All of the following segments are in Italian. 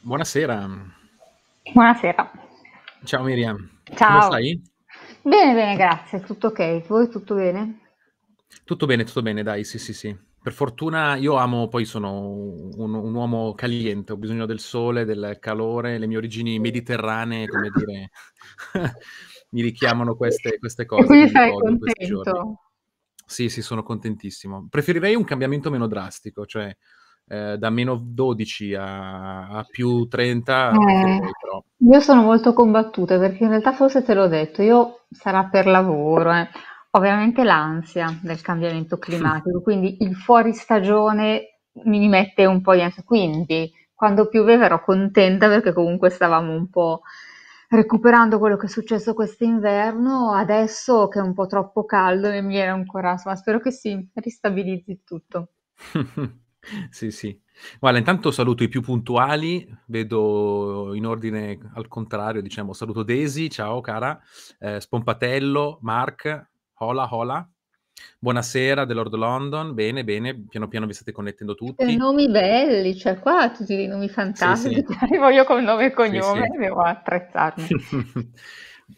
Buonasera. Buonasera. Ciao Miriam. Ciao. Come stai? Bene, bene, grazie. Tutto ok. Voi tutto bene? Tutto bene, tutto bene, dai, sì, sì, sì. Per fortuna io amo, poi sono un, un uomo caliente, ho bisogno del sole, del calore, le mie origini mediterranee, come dire, mi richiamano queste, queste cose. quindi sei contento? Sì, sì, sono contentissimo. Preferirei un cambiamento meno drastico, cioè eh, da meno 12 a, a più 30. Eh, io sono molto combattuta perché in realtà forse te l'ho detto, io sarà per lavoro, eh. ho veramente l'ansia del cambiamento climatico, quindi il fuori stagione mi mette un po' in ansia. Quindi quando piove ero contenta perché comunque stavamo un po' recuperando quello che è successo quest'inverno, adesso che è un po' troppo caldo e mi viene ancora, insomma, spero che si ristabilizzi tutto. sì, sì. Guarda, intanto saluto i più puntuali, vedo in ordine al contrario, diciamo, saluto Daisy, ciao cara, eh, Spompatello, Mark, hola hola, Buonasera, The Lord London. Bene, bene, piano piano vi state connettendo tutti. Che nomi belli, cioè qua tutti dei nomi fantastici. Sì, sì. Arrivo io con nome e cognome, sì, sì. devo attrezzarmi.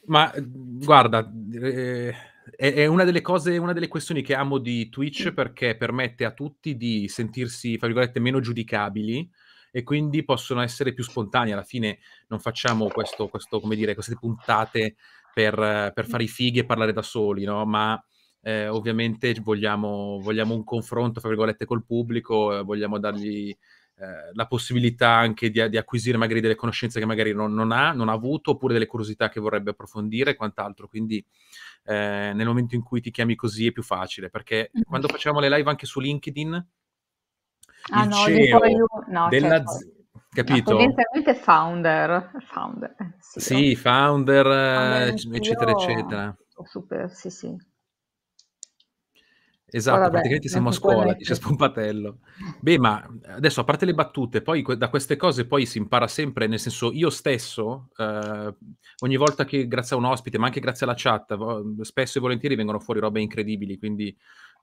Ma guarda, eh, è, è, una delle cose, una delle questioni che amo di Twitch perché permette a tutti di sentirsi, fra virgolette, meno giudicabili e quindi possono essere più spontanei. Alla fine non facciamo questo, questo come dire, queste puntate per, per fare i fighi e parlare da soli, no? Ma eh, ovviamente vogliamo, vogliamo, un confronto, fra virgolette, col pubblico, eh, vogliamo dargli eh, la possibilità anche di, di, acquisire magari delle conoscenze che magari non, non, ha, non ha avuto, oppure delle curiosità che vorrebbe approfondire e quant'altro. Quindi eh, nel momento in cui ti chiami così è più facile, perché mm-hmm. quando facevamo le live anche su LinkedIn, ah, il no, CEO io... no, certo. z... Capito? No, founder, founder. Eh, sì, sì founder, founder eh, eccetera, eccetera. Super, sì, sì. Esatto, vabbè, praticamente siamo a scuola, quello... dice Spompatello. Beh, ma adesso a parte le battute, poi da queste cose poi si impara sempre, nel senso io stesso, eh, ogni volta che grazie a un ospite, ma anche grazie alla chat, spesso e volentieri vengono fuori robe incredibili, quindi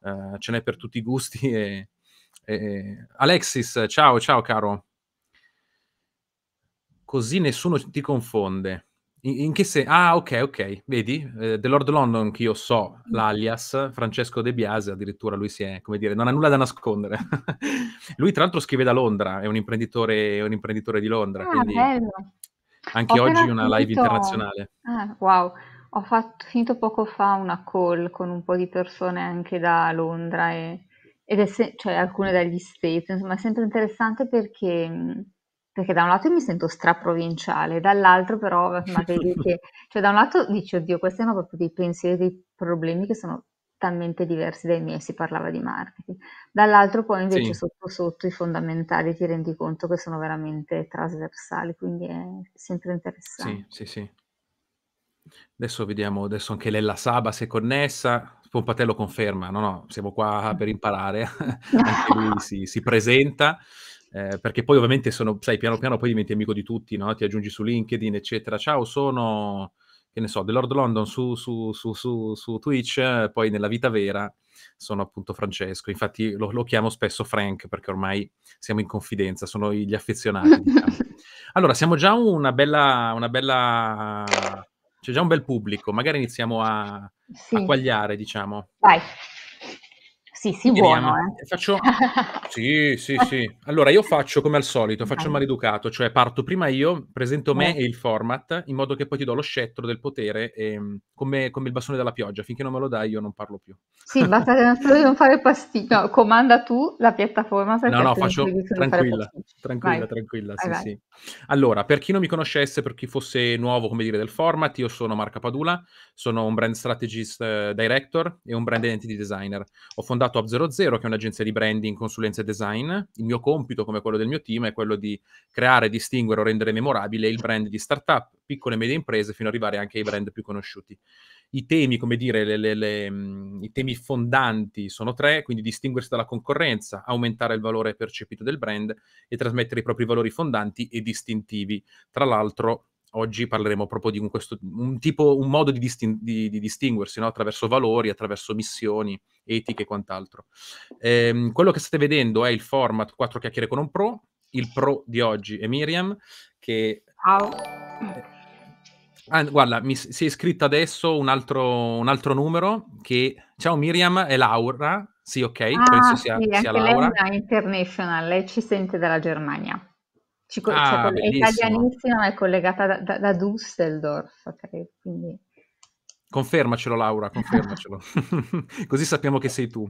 eh, ce n'è per tutti i gusti. E, e... Alexis, ciao, ciao caro. Così nessuno ti confonde. In, che senso? Ah, ok, ok. Vedi, eh, The Lord London, che io so mm. l'alias, Francesco De Biase, addirittura lui si è, come dire, non ha nulla da nascondere. lui, tra l'altro, scrive da Londra, è un imprenditore, è un imprenditore di Londra. Ah, quindi bello. Anche Ho oggi una finito... live internazionale. Ah, wow. Ho fatto, finito poco fa una call con un po' di persone anche da Londra e, ed è se- cioè alcune dagli States, insomma è sempre interessante perché mm, perché da un lato mi sento straprovinciale, dall'altro però magari che, cioè da un lato dici oddio questi hanno proprio dei pensieri, dei problemi che sono talmente diversi dai miei, si parlava di marketing, dall'altro poi invece sì. sotto sotto i fondamentali ti rendi conto che sono veramente trasversali, quindi è sempre interessante. Sì, sì, sì. Adesso vediamo, adesso anche Lella Saba si è connessa, Pompatello conferma, no no, siamo qua per imparare, anche lui si, si presenta. Eh, perché poi ovviamente sono, sai, piano piano poi diventi amico di tutti, no? Ti aggiungi su LinkedIn, eccetera. Ciao, sono, che ne so, The Lord London su, su, su, su Twitch, poi nella vita vera sono appunto Francesco. Infatti lo, lo, chiamo spesso Frank perché ormai siamo in confidenza, sono gli affezionati. Diciamo. allora, siamo già una bella, una bella... c'è già un bel pubblico, magari iniziamo a, sì. a quagliare, diciamo. Vai. Sì, sì, buono. eh. Faccio... sì, sì, sì. Allora io faccio come al solito, faccio il maleducato, cioè parto prima io, presento me e il format, in modo che poi ti do lo scettro del potere, e, ehm, come, come il bastone della pioggia, finché non me lo dai io non parlo più. Sì, basta solo non fare pasticcio, no, comanda tu la piattaforma. No, no, faccio tranquilla, tranquilla, vai. tranquilla, sì, sì. Allora, per chi non mi conoscesse, per chi fosse nuovo, come dire, del format, io sono Marca Padula, sono un brand strategist eh, director e un brand identity designer. Ho fondato lavorato a 00, che è un'agenzia di branding, consulenza e design. Il mio compito, come quello del mio team, è quello di creare, distinguere o rendere memorabile il brand di startup, piccole e medie imprese, fino ad arrivare anche ai brand più conosciuti. I temi, come dire, le, le, le, i temi fondanti sono tre, quindi distinguersi dalla concorrenza, aumentare il valore percepito del brand e trasmettere i propri valori fondanti e distintivi. Tra l'altro, oggi parleremo proprio di un, questo, un, tipo, un modo di, distin- di, di distinguersi no? attraverso valori, attraverso missioni, etiche e quant'altro. Ehm, quello che state vedendo è il format 4 chiacchiere con un pro. Il pro di oggi è Miriam, che... Ciao. Ah, guarda, mi si è iscritta adesso un altro, un altro numero che... Ciao Miriam, è Laura. Sì, ok, ah, penso sia, sì, sia Laura. Lei è international, lei ci sente dalla Germania. Ci, cioè, ah, cioè, è italianissima, è collegata da, da, da Düsseldorf, credo, quindi... Confermacelo Laura, confermacelo. Così sappiamo che sei tu.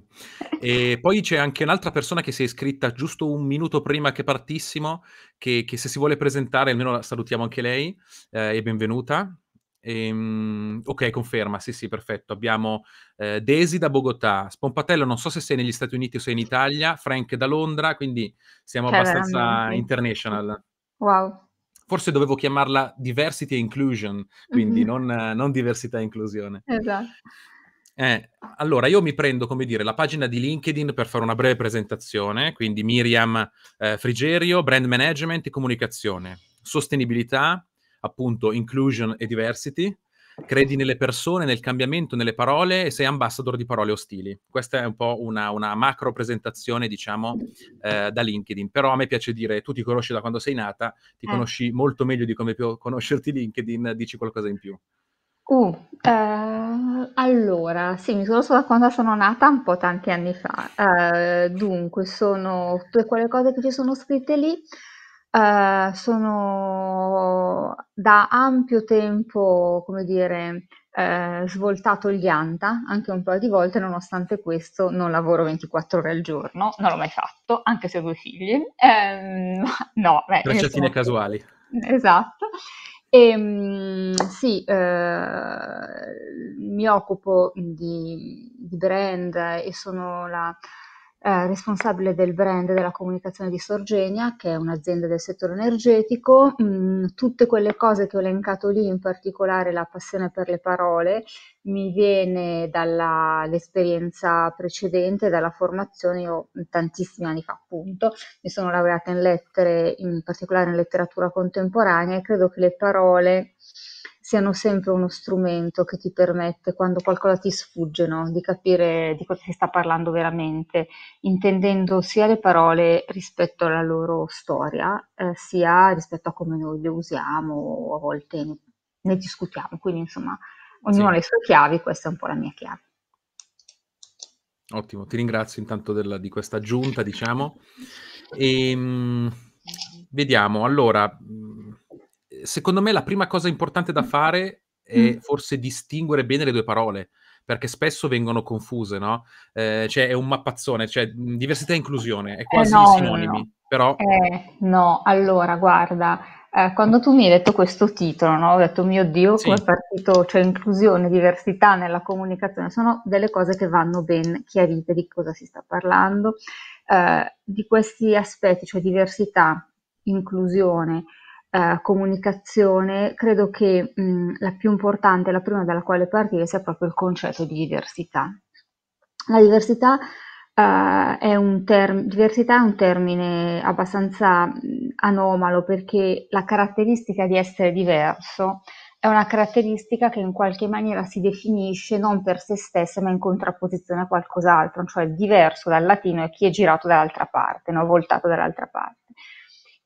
E poi c'è anche un'altra persona che si è iscritta giusto un minuto prima che partissimo, che, che se si vuole presentare, almeno la salutiamo anche lei, eh, e benvenuta. Ehm, ok, conferma, sì sì, perfetto. Abbiamo eh, Daisy da Bogotà, Spompatello non so se sei negli Stati Uniti o sei in Italia, Frank da Londra, quindi siamo cioè, abbastanza veramente. international. Wow. Forse dovevo chiamarla diversity e inclusion, quindi mm-hmm. non, non, diversità e inclusione. Esatto. Eh, allora, io mi prendo, come dire, la pagina di LinkedIn per fare una breve presentazione, quindi Miriam eh, Frigerio, Brand Management e Comunicazione, Sostenibilità, appunto inclusion e diversity, credi nelle persone, nel cambiamento, nelle parole e sei ambassador di parole ostili. Questa è un po' una, una macro presentazione, diciamo, eh, da LinkedIn. Però a me piace dire, tu ti conosci da quando sei nata, ti eh. conosci molto meglio di come più conoscerti LinkedIn, dici qualcosa in più. Uh, eh, allora, sì, mi conosco da quando sono nata, un po' tanti anni fa. Eh, dunque, sono tutte quelle cose che ci sono scritte lì. Eh, sono da ampio tempo, come dire, eh, svoltato il Yanta anche un paio di volte, nonostante questo non lavoro 24 ore al giorno, non l'ho mai fatto, anche se ho due figli. Eh, no, beh, Bracciottine insomma, casuali. Esatto. E, ehm, sì, eh, mi occupo di, di, brand e sono la eh, responsabile del brand della comunicazione di Sorgenia, che è un'azienda del settore energetico. Mm, tutte quelle cose che ho elencato lì, in particolare la passione per le parole, mi viene dall'esperienza precedente, dalla formazione, io mm, tantissimi anni fa appunto, mi sono laureata in lettere, in particolare in letteratura contemporanea e credo che le parole siano sempre uno strumento che ti permette, quando qualcosa ti sfugge, no? di capire di cosa si sta parlando veramente, intendendo sia le parole rispetto alla loro storia, eh, sia rispetto a come noi le usiamo o a volte ne, ne discutiamo. Quindi, insomma, ognuno sì. ha le sue chiavi, questa è un po' la mia chiave. Ottimo, ti ringrazio intanto della, di questa aggiunta, diciamo. E, ehm, mh, vediamo, allora, mh, secondo me la prima cosa importante da fare è mm. forse distinguere bene le due parole perché spesso vengono confuse, no? Eh, cioè è un mappazzone, cioè diversità e inclusione, è eh, quasi eh no, sinonimi, no. però... Eh, no, allora, guarda, eh, quando tu mi hai detto questo titolo, no? ho detto mio Dio, sì. come partito, cioè inclusione, diversità nella comunicazione, sono delle cose che vanno ben chiarite di cosa si sta parlando, eh, di questi aspetti, cioè diversità, inclusione, eh, comunicazione, credo che mh, la più importante, la prima dalla quale partire sia proprio il concetto di diversità. La diversità, eh, è, un term- diversità è un termine abbastanza anomalo perché la caratteristica di essere diverso è una caratteristica che in qualche maniera si definisce non per se stessa ma in contrapposizione a qualcos'altro, cioè diverso dal latino è chi è girato dall'altra parte, no? voltato dall'altra parte.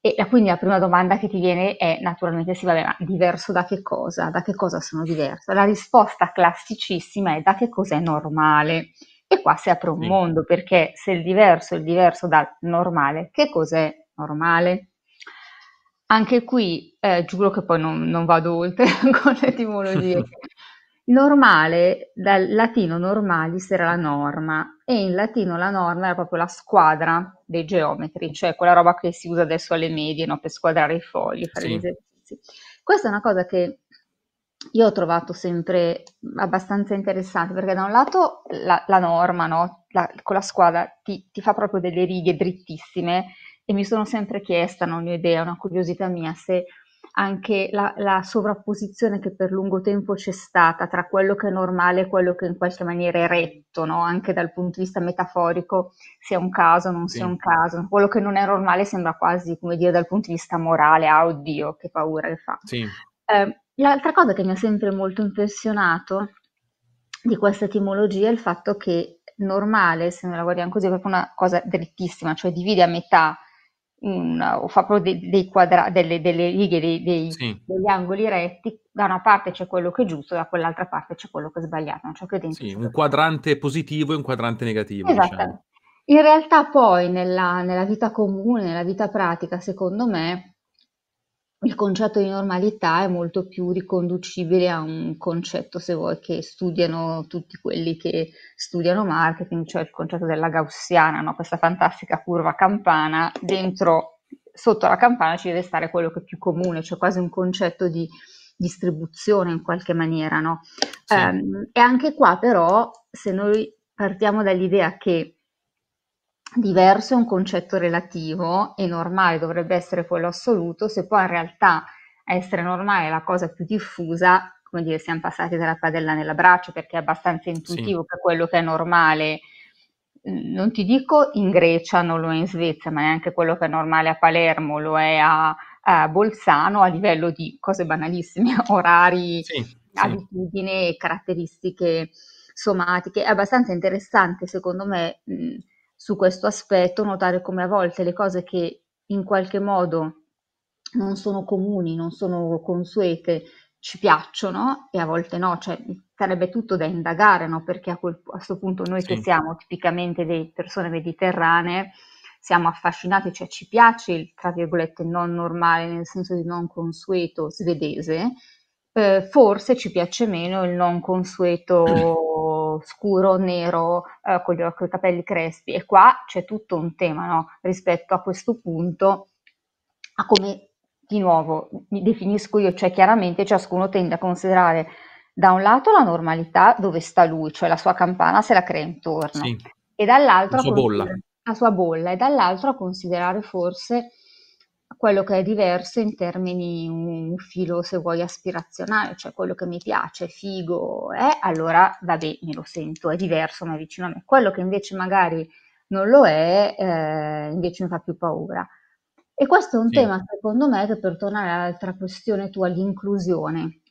E la, quindi la prima domanda che ti viene è naturalmente sì, vabbè, ma diverso da che cosa? Da che cosa sono diverso? La risposta classicissima è da che cosa è normale. E qua si apre un sì. mondo, perché se il diverso è il diverso dal normale, che cos'è normale? Anche qui eh, giuro che poi non, non vado oltre con l'etimologia, Normale dal latino "normalis" era la norma e in latino la norma era proprio la squadra dei geometri, cioè quella roba che si usa adesso alle medie, no, per squadrare i fogli, fare gli esercizi. Questa è una cosa che io ho trovato sempre abbastanza interessante, perché da un lato la la norma, no, la con la squadra ti ti fa proprio delle righe drittissime e mi sono sempre chiesta, non ho idea, una curiosità mia, se anche la, la, sovrapposizione che per lungo tempo c'è stata tra quello che è normale e quello che in qualche maniera è retto, no? anche dal punto di vista metaforico, sia un caso o non sì. sia un caso. Quello che non è normale sembra quasi, come dire, dal punto di vista morale, ah oddio, che paura che fa. Sì. Eh, l'altra cosa che mi ha sempre molto impressionato di questa etimologia è il fatto che normale, se me la guardiamo così, è proprio una cosa drittissima, cioè divide a metà una, o fa proprio dei, dei quadra, delle, delle, righe, dei, dei, sì. degli angoli retti, da una parte c'è quello che è giusto, da quell'altra parte c'è quello che è sbagliato. Non c'è credenza. Sì, un quadrante positivo e un quadrante negativo. Esatto. Diciamo. In realtà poi nella, nella vita comune, nella vita pratica, secondo me, il concetto di normalità è molto più riconducibile a un concetto, se vuoi, che studiano tutti quelli che studiano marketing, cioè il concetto della gaussiana, no? questa fantastica curva campana, dentro, sotto la campana ci deve stare quello che è più comune, cioè quasi un concetto di distribuzione in qualche maniera. No? Sì. Um, e anche qua però, se noi partiamo dall'idea che diverso è un concetto relativo e normale dovrebbe essere quello assoluto, se poi in realtà essere normale è la cosa più diffusa, come dire siamo passati dalla padella nella braccia perché è abbastanza intuitivo sì. che quello che è normale, mm, non ti dico in Grecia, non lo è in Svezia, ma neanche quello che è normale a Palermo lo è a, a Bolzano a livello di cose banalissime, orari, sì, abitudini e caratteristiche somatiche. È abbastanza interessante secondo me. Mh, mm, su questo aspetto, notare come a volte le cose che in qualche modo non sono comuni, non sono consuete, ci piacciono e a volte no, cioè sarebbe tutto da indagare, no? perché a, questo punto noi sì. che siamo tipicamente delle persone mediterranee, siamo affascinati, cioè ci piace il, tra virgolette, non normale, nel senso di non consueto svedese, eh, forse ci piace meno il non consueto scuro, nero, eh, con, gli, con i capelli crespi. E qua c'è tutto un tema no? rispetto a questo punto, a come di nuovo mi definisco io, cioè chiaramente ciascuno tende a considerare da un lato la normalità dove sta lui, cioè la sua campana se la crea intorno, sì. e dall'altro la sua, bolla. la sua bolla, e dall'altro a considerare forse quello che è diverso in termini un filo, se vuoi, aspirazionale, cioè quello che mi piace, figo, è, allora vabbè, me lo sento, è diverso, ma è vicino a me. Quello che invece magari non lo è, eh, invece mi fa più paura. E questo è un sì. tema, secondo me, che per tornare all'altra questione tua, l'inclusione,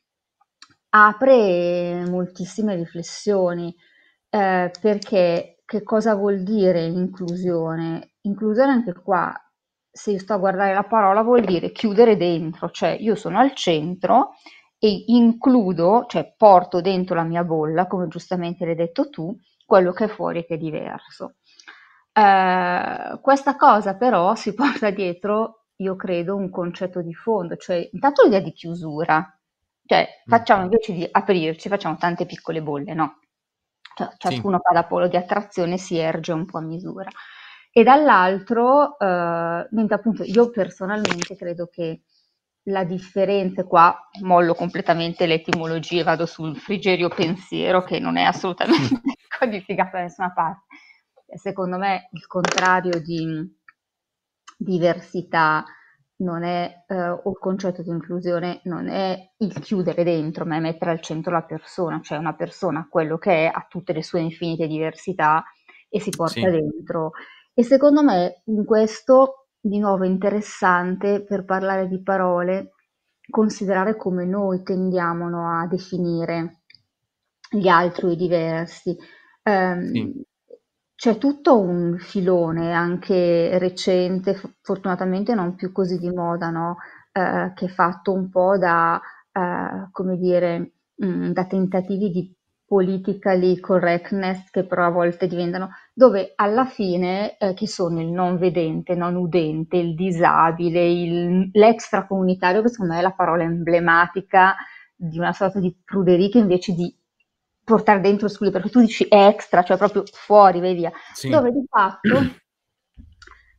apre moltissime riflessioni, eh, perché che cosa vuol dire inclusione? Inclusione anche qua se io sto a guardare la parola vuol dire chiudere dentro, cioè io sono al centro e includo, cioè porto dentro la mia bolla, come giustamente l'hai detto tu, quello che è fuori che è diverso. Eh, questa cosa però si porta dietro, io credo, un concetto di fondo, cioè intanto l'idea di chiusura, cioè mm. facciamo invece di aprirci, facciamo tante piccole bolle, no? Cioè, ciascuno sì. fa da polo di attrazione si erge un po' a misura. E dall'altro, eh, mentre appunto io personalmente credo che la differenza qua, mollo completamente le etimologie, vado sul frigerio pensiero che non è assolutamente codificato da nessuna parte. Secondo me il contrario di diversità non è, eh, o il concetto di inclusione non è il chiudere dentro, ma è mettere al centro la persona, cioè una persona quello che è, ha tutte le sue infinite diversità e si porta sì. dentro e secondo me in questo di nuovo è interessante per parlare di parole considerare come noi tendiamo no, a definire gli altri i diversi. Ehm, Sì. c'è tutto un filone anche recente, f- fortunatamente non più così di moda, no? Eh, che è fatto un po' da, eh, come dire, mh, mm, da tentativi di politically correctness che però a volte diventano, dove alla fine eh, chi sono il non vedente, non udente, il disabile, il, l'extracomunitario, che secondo me è la parola emblematica di una sorta di pruderia che invece di portare dentro il scusi, perché tu dici extra, cioè proprio fuori, vai via, sì. dove di fatto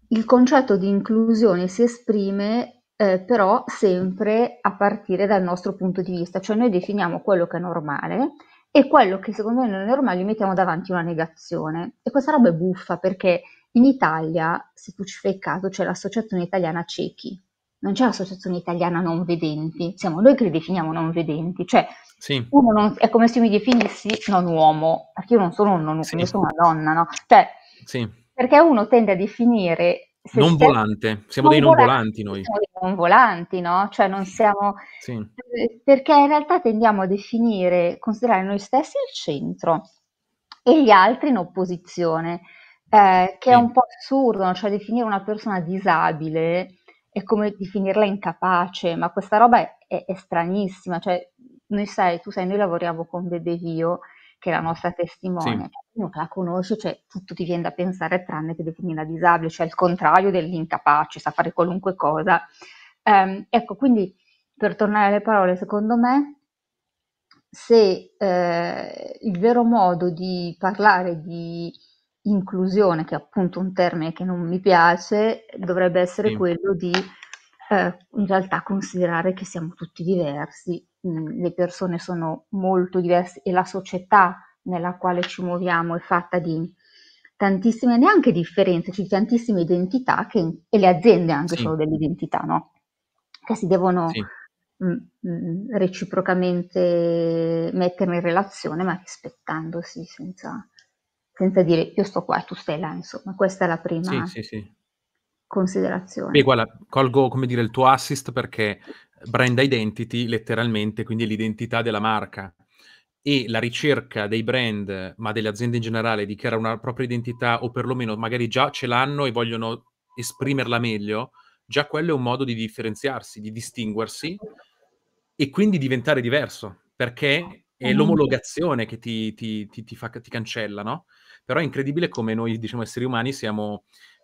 il concetto di inclusione si esprime eh, però sempre a partire dal nostro punto di vista, cioè noi definiamo quello che è normale e quello che secondo me non è normale gli mettiamo davanti una negazione. E questa roba è buffa perché in Italia, se tu ci fai caso, c'è l'associazione italiana ciechi, non c'è l'associazione italiana non vedenti, siamo noi che li definiamo non vedenti, cioè sì. non, è come se io mi definissi non uomo, perché io non sono un non uomo, sì. sono una donna, no? Cioè, sì. perché uno tende a definire se non siamo... volante, siamo non dei non volanti, volanti noi. Siamo dei non volanti, no? Cioè non siamo... Sì. Eh, perché in realtà tendiamo a definire, considerare noi stessi il centro e gli altri in opposizione, eh, che sì. è un po' assurdo, cioè definire una persona disabile è come definirla incapace, ma questa roba è, è, è stranissima, cioè noi sai, tu sai, noi lavoriamo con Bebevio, che è la nostra testimone, sì. uno cioè, che la conosce, cioè tutto ti viene da pensare tranne che definirla disabile, cioè il contrario dell'incapace, sa fare qualunque cosa. Um, ecco, quindi per tornare alle parole, secondo me, se eh, il vero modo di parlare di inclusione, che è appunto un termine che non mi piace, dovrebbe essere sì. quello di eh, in realtà considerare che siamo tutti diversi, mm, le persone sono molto diverse e la società nella quale ci muoviamo è fatta di tantissime neanche differenze, cioè di tantissime identità che, e le aziende anche sì. sono delle identità, no? Che si devono sì. mh, mm, mh, mm, reciprocamente mettere in relazione, ma rispettandosi senza, senza, dire io sto qua e tu stai là, insomma, questa è la prima. Sì, sì, sì considerazione. Beh, guarda, colgo come dire il tuo assist perché brand identity letteralmente, quindi l'identità della marca e la ricerca dei brand, ma delle aziende in generale, di creare una propria identità o perlomeno magari già ce l'hanno e vogliono esprimerla meglio, già quello è un modo di differenziarsi, di distinguersi e quindi diventare diverso, perché è l'omologazione che ti, ti, ti, ti fa, cancella, no? Però è incredibile come noi, diciamo, esseri umani siamo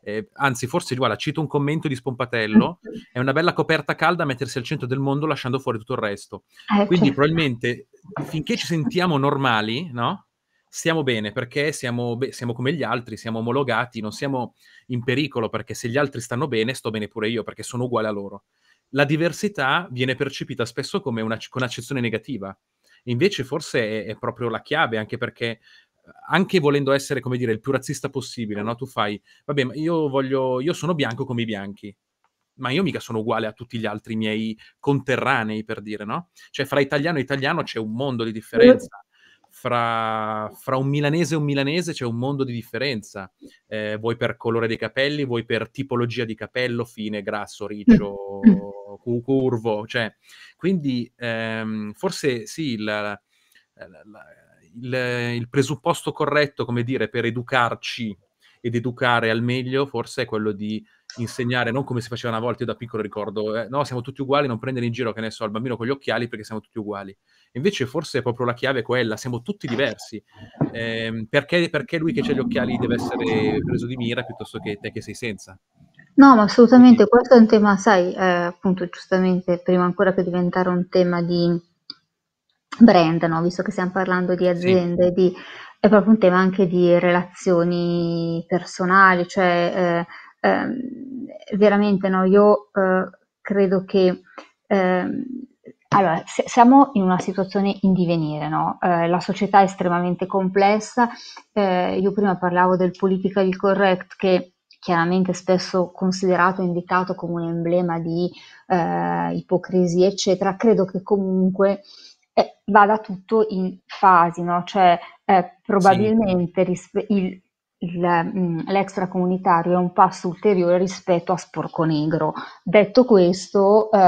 eh, anzi forse guarda, cito un commento di Spompatello, è una bella coperta calda mettersi al centro del mondo lasciando fuori tutto il resto. Ecco. Quindi probabilmente finché ci sentiamo normali, no? Stiamo bene perché siamo, be- siamo, come gli altri, siamo omologati, non siamo in pericolo perché se gli altri stanno bene, sto bene pure io perché sono uguale a loro. La diversità viene percepita spesso come una, con accezione negativa. Invece forse è, è proprio la chiave, anche perché anche volendo essere, come dire, il più razzista possibile, no? Tu fai, vabbè, ma io voglio, io sono bianco come i bianchi, ma io mica sono uguale a tutti gli altri miei conterranei, per dire, no? Cioè, fra italiano e italiano c'è un mondo di differenza. Fra, fra un milanese e un milanese c'è un mondo di differenza, eh, vuoi per colore dei capelli, vuoi per tipologia di capello, fine, grasso, riccio, curvo, cioè, quindi ehm, forse sì, la, la, la, il, il presupposto corretto, come dire, per educarci ed educare al meglio, forse è quello di insegnare, non come si faceva una volta, io da piccolo ricordo, eh, no, siamo tutti uguali, non prendere in giro, che ne so, al bambino con gli occhiali perché siamo tutti uguali. Invece forse è proprio la chiave quella, siamo tutti diversi. Eh, perché, perché, lui che ha gli occhiali deve essere preso di mira piuttosto che te che sei senza? No, ma assolutamente, questo è un tema, sai, eh, appunto giustamente, prima ancora che diventare un tema di brand, no? visto che stiamo parlando di Sì. aziende, di- è proprio un tema anche di relazioni personali, cioè eh, ehm, veramente no? io eh, credo che ehm, allora, se- siamo in una situazione in divenire, no? Eh, la società è estremamente complessa, eh, io prima parlavo del politically correct che chiaramente è spesso considerato e indicato come un emblema di eh, ipocrisia, eccetera, credo che comunque eh, vada tutto in fasi, no? cioè eh, probabilmente sì. rispe- il, il, mm, l'extracomunitario è un passo ulteriore rispetto a sporco negro. Detto questo, eh,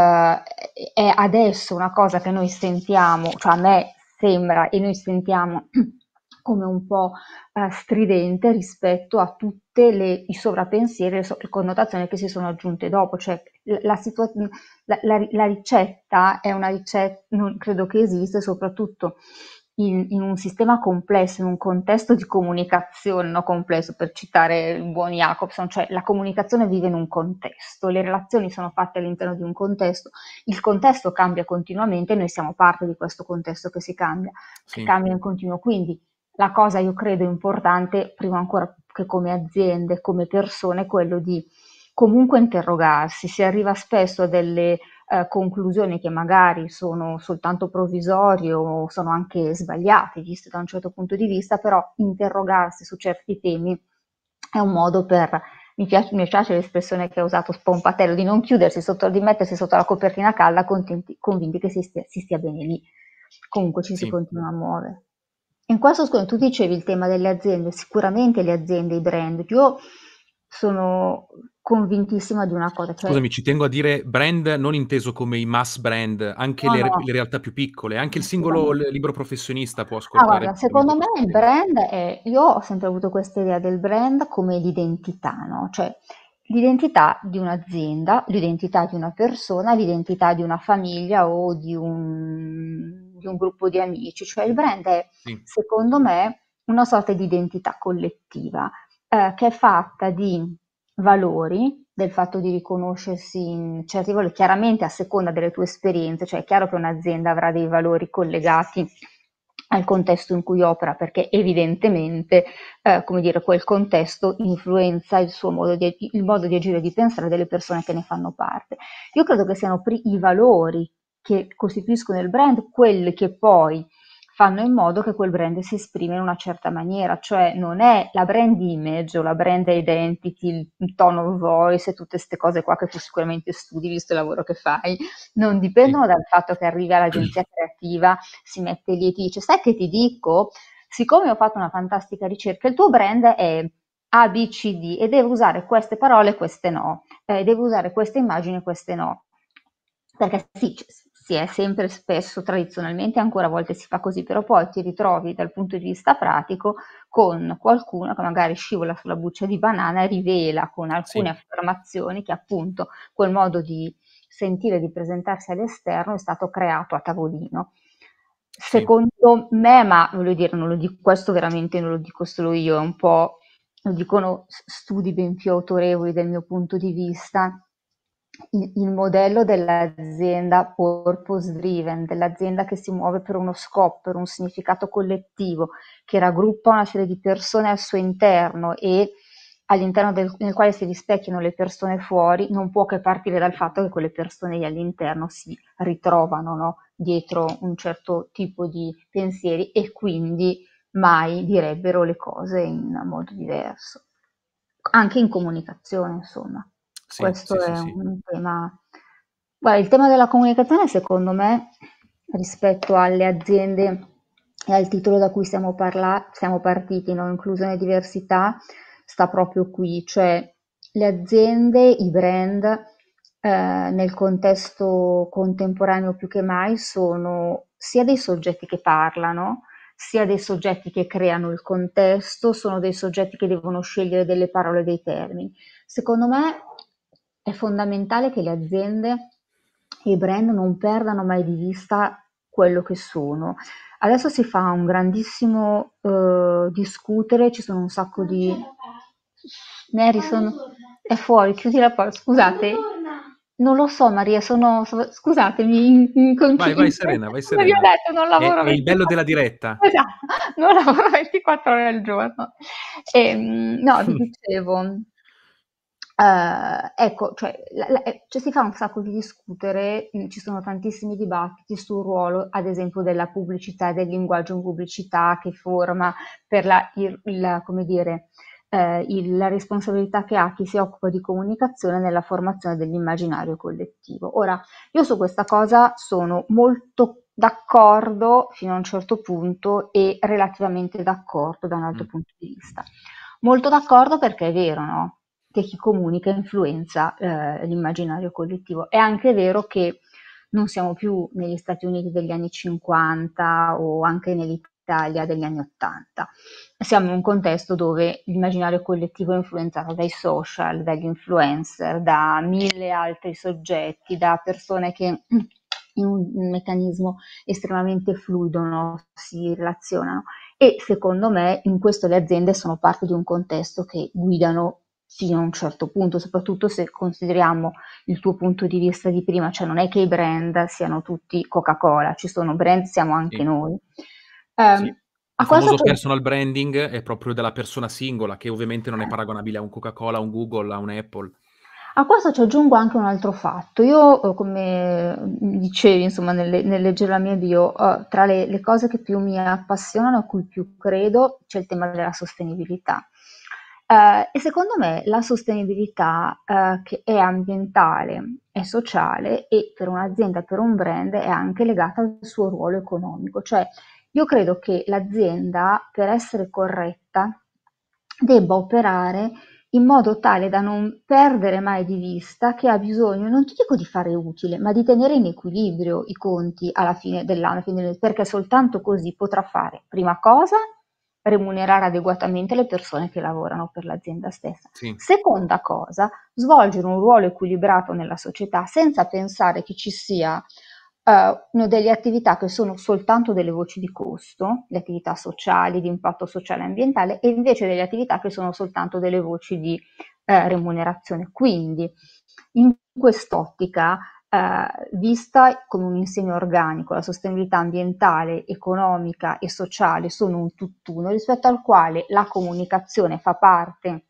è adesso una cosa che noi sentiamo, cioè a me sembra e noi sentiamo come un po' eh, stridente rispetto a tutti tutti i sovrapensieri, le, so, le, connotazioni che si sono aggiunte dopo, cioè la, situa- la, la, la ricetta è una ricetta, non credo che esista, soprattutto in, in, un sistema complesso, in un contesto di comunicazione no, complesso, per citare il buon Jacobson, cioè la comunicazione vive in un contesto, le relazioni sono fatte all'interno di un contesto, il contesto cambia continuamente noi siamo parte di questo contesto che si cambia, sì. che cambia in continuo. Quindi la cosa io credo importante, prima ancora che come aziende, come persone, è quello di comunque interrogarsi. Si arriva spesso a delle eh, conclusioni che magari sono soltanto provvisorie o sono anche sbagliate, viste da un certo punto di vista, però interrogarsi su certi temi è un modo per mi piace, mi piace, l'espressione che ha usato Spompatello, di non chiudersi, sotto, di mettersi sotto la copertina calda contenti, convinti che si stia, si stia bene lì. Comunque ci sì. si continua a muovere. In questo secondo tu dicevi il tema delle aziende, sicuramente le aziende, i brand, io sono convintissima di una cosa. Cioè... Scusami, ci tengo a dire brand non inteso come i mass brand, anche no, le, no. le, realtà più piccole, anche il singolo libro professionista può ah, ascoltare. Allora, secondo me il brand è, io ho sempre avuto questa idea del brand come l'identità, no? Cioè l'identità di un'azienda, l'identità di una persona, l'identità di una famiglia o di un di un gruppo di amici, cioè il brand è, sì. secondo me, una sorta di identità collettiva eh, che è fatta di valori, del fatto di riconoscersi in certi valori, chiaramente a seconda delle tue esperienze, cioè è chiaro che un'azienda avrà dei valori collegati al contesto in cui opera, perché evidentemente, eh, come dire, quel contesto influenza il suo modo di, il modo di agire e di pensare delle persone che ne fanno parte. Io credo che siano pri- i valori che costituiscono il brand, quelle che poi fanno in modo che quel brand si esprima in una certa maniera, cioè non è la brand image o la brand identity, il tono of voice e tutte queste cose qua che tu sicuramente studi visto il lavoro che fai, non dipendono dal fatto che arrivi all'agenzia creativa, si mette lì e ti dice, sai che ti dico, siccome ho fatto una fantastica ricerca, il tuo brand è ABCD e devo usare queste parole e queste no, eh, devo usare queste immagini e queste no, perché sì, si è sempre spesso tradizionalmente, ancora a volte si fa così, però poi ti ritrovi dal punto di vista pratico con qualcuno che magari scivola sulla buccia di banana e rivela con alcune sì. affermazioni che appunto quel modo di sentire, di presentarsi all'esterno è stato creato a tavolino. Sì. Secondo me, ma voglio dire, non lo dico, questo veramente non lo dico solo io, è un po' lo dicono studi ben più autorevoli del mio punto di vista, il, modello dell'azienda purpose driven, dell'azienda che si muove per uno scopo, per un significato collettivo, che raggruppa una serie di persone al suo interno e all'interno del, nel quale si rispecchiano le persone fuori, non può che partire dal fatto che quelle persone lì all'interno si ritrovano no? dietro un certo tipo di pensieri e quindi mai direbbero le cose in modo diverso, anche in comunicazione, insomma. Sì, Questo sì, è sì, un tema. Guarda, il tema della comunicazione, secondo me, rispetto alle aziende e al titolo da cui siamo, parla- siamo partiti, no? inclusione e diversità, sta proprio qui, cioè le aziende, i brand eh, nel contesto contemporaneo più che mai sono sia dei soggetti che parlano, sia dei soggetti che creano il contesto, sono dei soggetti che devono scegliere delle parole e dei termini. Secondo me è fondamentale che le aziende e i brand non perdano mai di vista quello che sono. Adesso si fa un grandissimo eh, discutere, ci sono un sacco di... Mary, sono... è fuori, chiudi la porta, scusate. Non lo so Maria, sono... scusatemi. in, vai, vai Serena, vai Serena. Vi ho detto, non lavoro è, 24... è il bello della diretta. Esatto, non lavoro 24 ore al giorno. E, ehm, no, vi dicevo, Uh, ecco, cioè, la, la, eh, cioè, si fa un sacco di discutere, mh, mm, ci sono tantissimi dibattiti sul ruolo, ad esempio, della pubblicità e del linguaggio in pubblicità che forma per la, il, la come dire, eh, il, la responsabilità che ha chi si occupa di comunicazione nella formazione dell'immaginario collettivo. Ora, io su questa cosa sono molto d'accordo fino a un certo punto e relativamente d'accordo da un altro mm. punto di vista. Molto d'accordo perché è vero, no? che chi comunica influenza eh, l'immaginario collettivo. È anche vero che non siamo più negli Stati Uniti degli anni 50 o anche nell'Italia degli anni 80. Siamo in un contesto dove l'immaginario collettivo è influenzato dai social, dagli influencer, da mille altri soggetti, da persone che in un meccanismo estremamente fluido no? si relazionano e secondo me in questo le aziende sono parte di un contesto che guidano fino a un certo punto, soprattutto se consideriamo il tuo punto di vista di prima, cioè non è che i brand siano tutti Coca-Cola, ci sono brand, siamo anche sì. noi. Um, sì. Ehm, il famoso poi... personal branding è proprio della persona singola, che ovviamente non è paragonabile a un Coca-Cola, a un Google, a un Apple. A questo ci aggiungo anche un altro fatto. Io, eh, come dicevi, insomma, nel, nel leggere la mia bio, uh, tra le, le, cose che più mi appassionano, a cui più credo, c'è il tema della sostenibilità. Uh, e secondo me la sostenibilità uh, che è ambientale, è sociale e per un'azienda, per un brand è anche legata al suo ruolo economico. Cioè io credo che l'azienda per essere corretta debba operare in modo tale da non perdere mai di vista che ha bisogno, non ti dico di fare utile, ma di tenere in equilibrio i conti alla fine dell'anno, perché soltanto così potrà fare prima cosa remunerare adeguatamente le persone che lavorano per l'azienda stessa. Sì. Seconda cosa, svolgere un ruolo equilibrato nella società senza pensare che ci sia uh, delle attività che sono soltanto delle voci di costo, le attività sociali, di impatto sociale e ambientale, e invece delle attività che sono soltanto delle voci di uh, remunerazione. Quindi in quest'ottica eh, vista come un insieme organico, la sostenibilità ambientale, economica e sociale sono un tutt'uno rispetto al quale la comunicazione fa parte,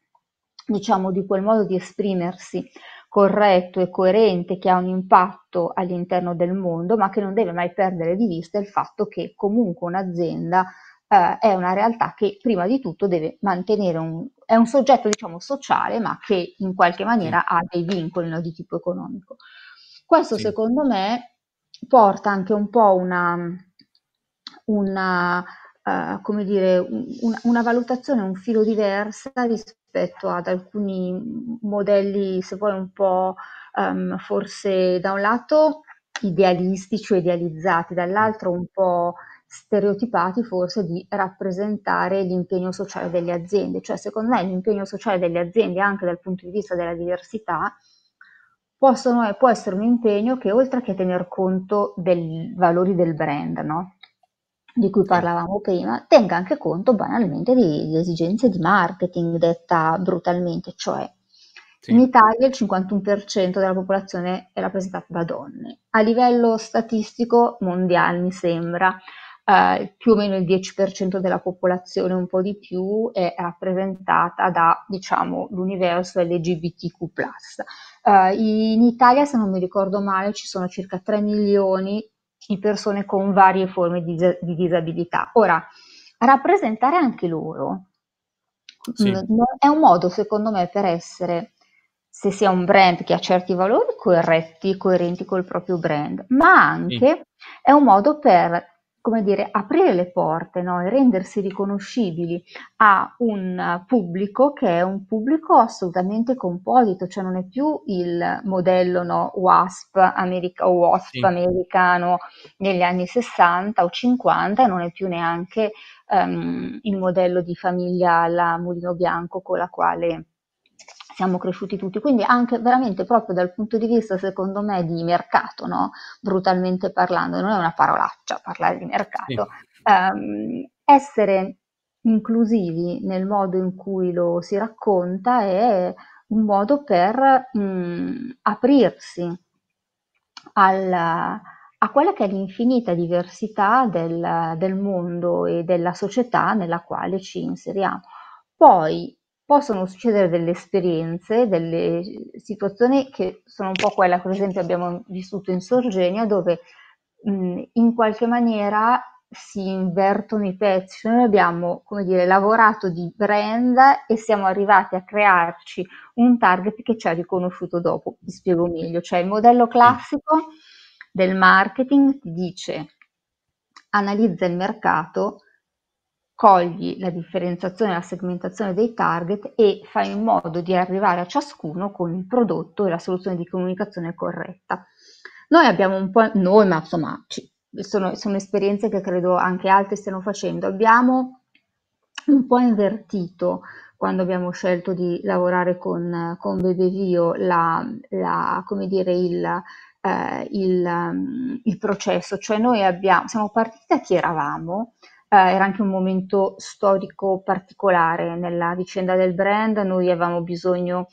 diciamo, di quel modo di esprimersi corretto e coerente che ha un impatto all'interno del mondo, ma che non deve mai perdere di vista il fatto che comunque un'azienda eh, è una realtà che prima di tutto deve mantenere un, è un soggetto diciamo sociale, ma che in qualche maniera ha dei vincoli no, di tipo economico. Questo sì. secondo me porta anche un po' una, una uh, come dire, un, una, valutazione, un filo diversa rispetto ad alcuni modelli, se vuoi, un po' um, forse da un lato idealistici o idealizzati, dall'altro un po' stereotipati forse di rappresentare l'impegno sociale delle aziende, cioè secondo me l'impegno sociale delle aziende anche dal punto di vista della diversità possono, eh, può essere un impegno che oltre che tener conto dei valori del brand, no? di cui parlavamo prima, tenga anche conto banalmente delle esigenze di marketing, detta brutalmente, cioè sì. in Italia il 51% della popolazione è rappresentata da donne. A livello statistico mondiale, mi sembra, eh, più o meno il 10% della popolazione, un po' di più, è rappresentata da, diciamo, l'universo LGBTQ+. Eh, in Italia, se non mi ricordo male, ci sono circa 3 milioni di persone con varie forme di, di disabilità. Ora, rappresentare anche loro sì. è un modo, secondo me, per essere se sia un brand che ha certi valori corretti, coerenti col proprio brand, ma anche sì. è un modo per come dire, aprire le porte no? e rendersi riconoscibili a un pubblico che è un pubblico assolutamente composito, cioè non è più il modello no? WASP, America, WASP sì. americano negli anni 60 o 50, non è più neanche um, il modello di famiglia alla mulino bianco con la quale siamo cresciuti tutti, quindi anche veramente proprio dal punto di vista secondo me di mercato, no? brutalmente parlando, non è una parolaccia parlare di mercato, sì. um, essere inclusivi nel modo in cui lo si racconta è un modo per mh, mm, aprirsi alla, a quella che è l'infinita diversità del, del mondo e della società nella quale ci inseriamo. Poi possono succedere delle esperienze, delle situazioni che sono un po' quella che per esempio abbiamo vissuto in Sorgenia, dove mh, in qualche maniera si invertono i pezzi, noi abbiamo come dire, lavorato di brand e siamo arrivati a crearci un target che ci ha riconosciuto dopo, vi spiego meglio, cioè il modello classico del marketing ti dice analizza il mercato, cogli la differenziazione e la segmentazione dei target e fai in modo di arrivare a ciascuno con il prodotto e la soluzione di comunicazione corretta. Noi abbiamo un po', noi ma insomma sono, sono esperienze che credo anche altri stiano facendo, abbiamo un po' invertito quando abbiamo scelto di lavorare con, con Bebevio la, la, come dire, il, eh, il, mm, il processo, cioè noi abbiamo, siamo partiti da chi eravamo, eh, era anche un momento storico particolare nella vicenda del brand, noi avevamo bisogno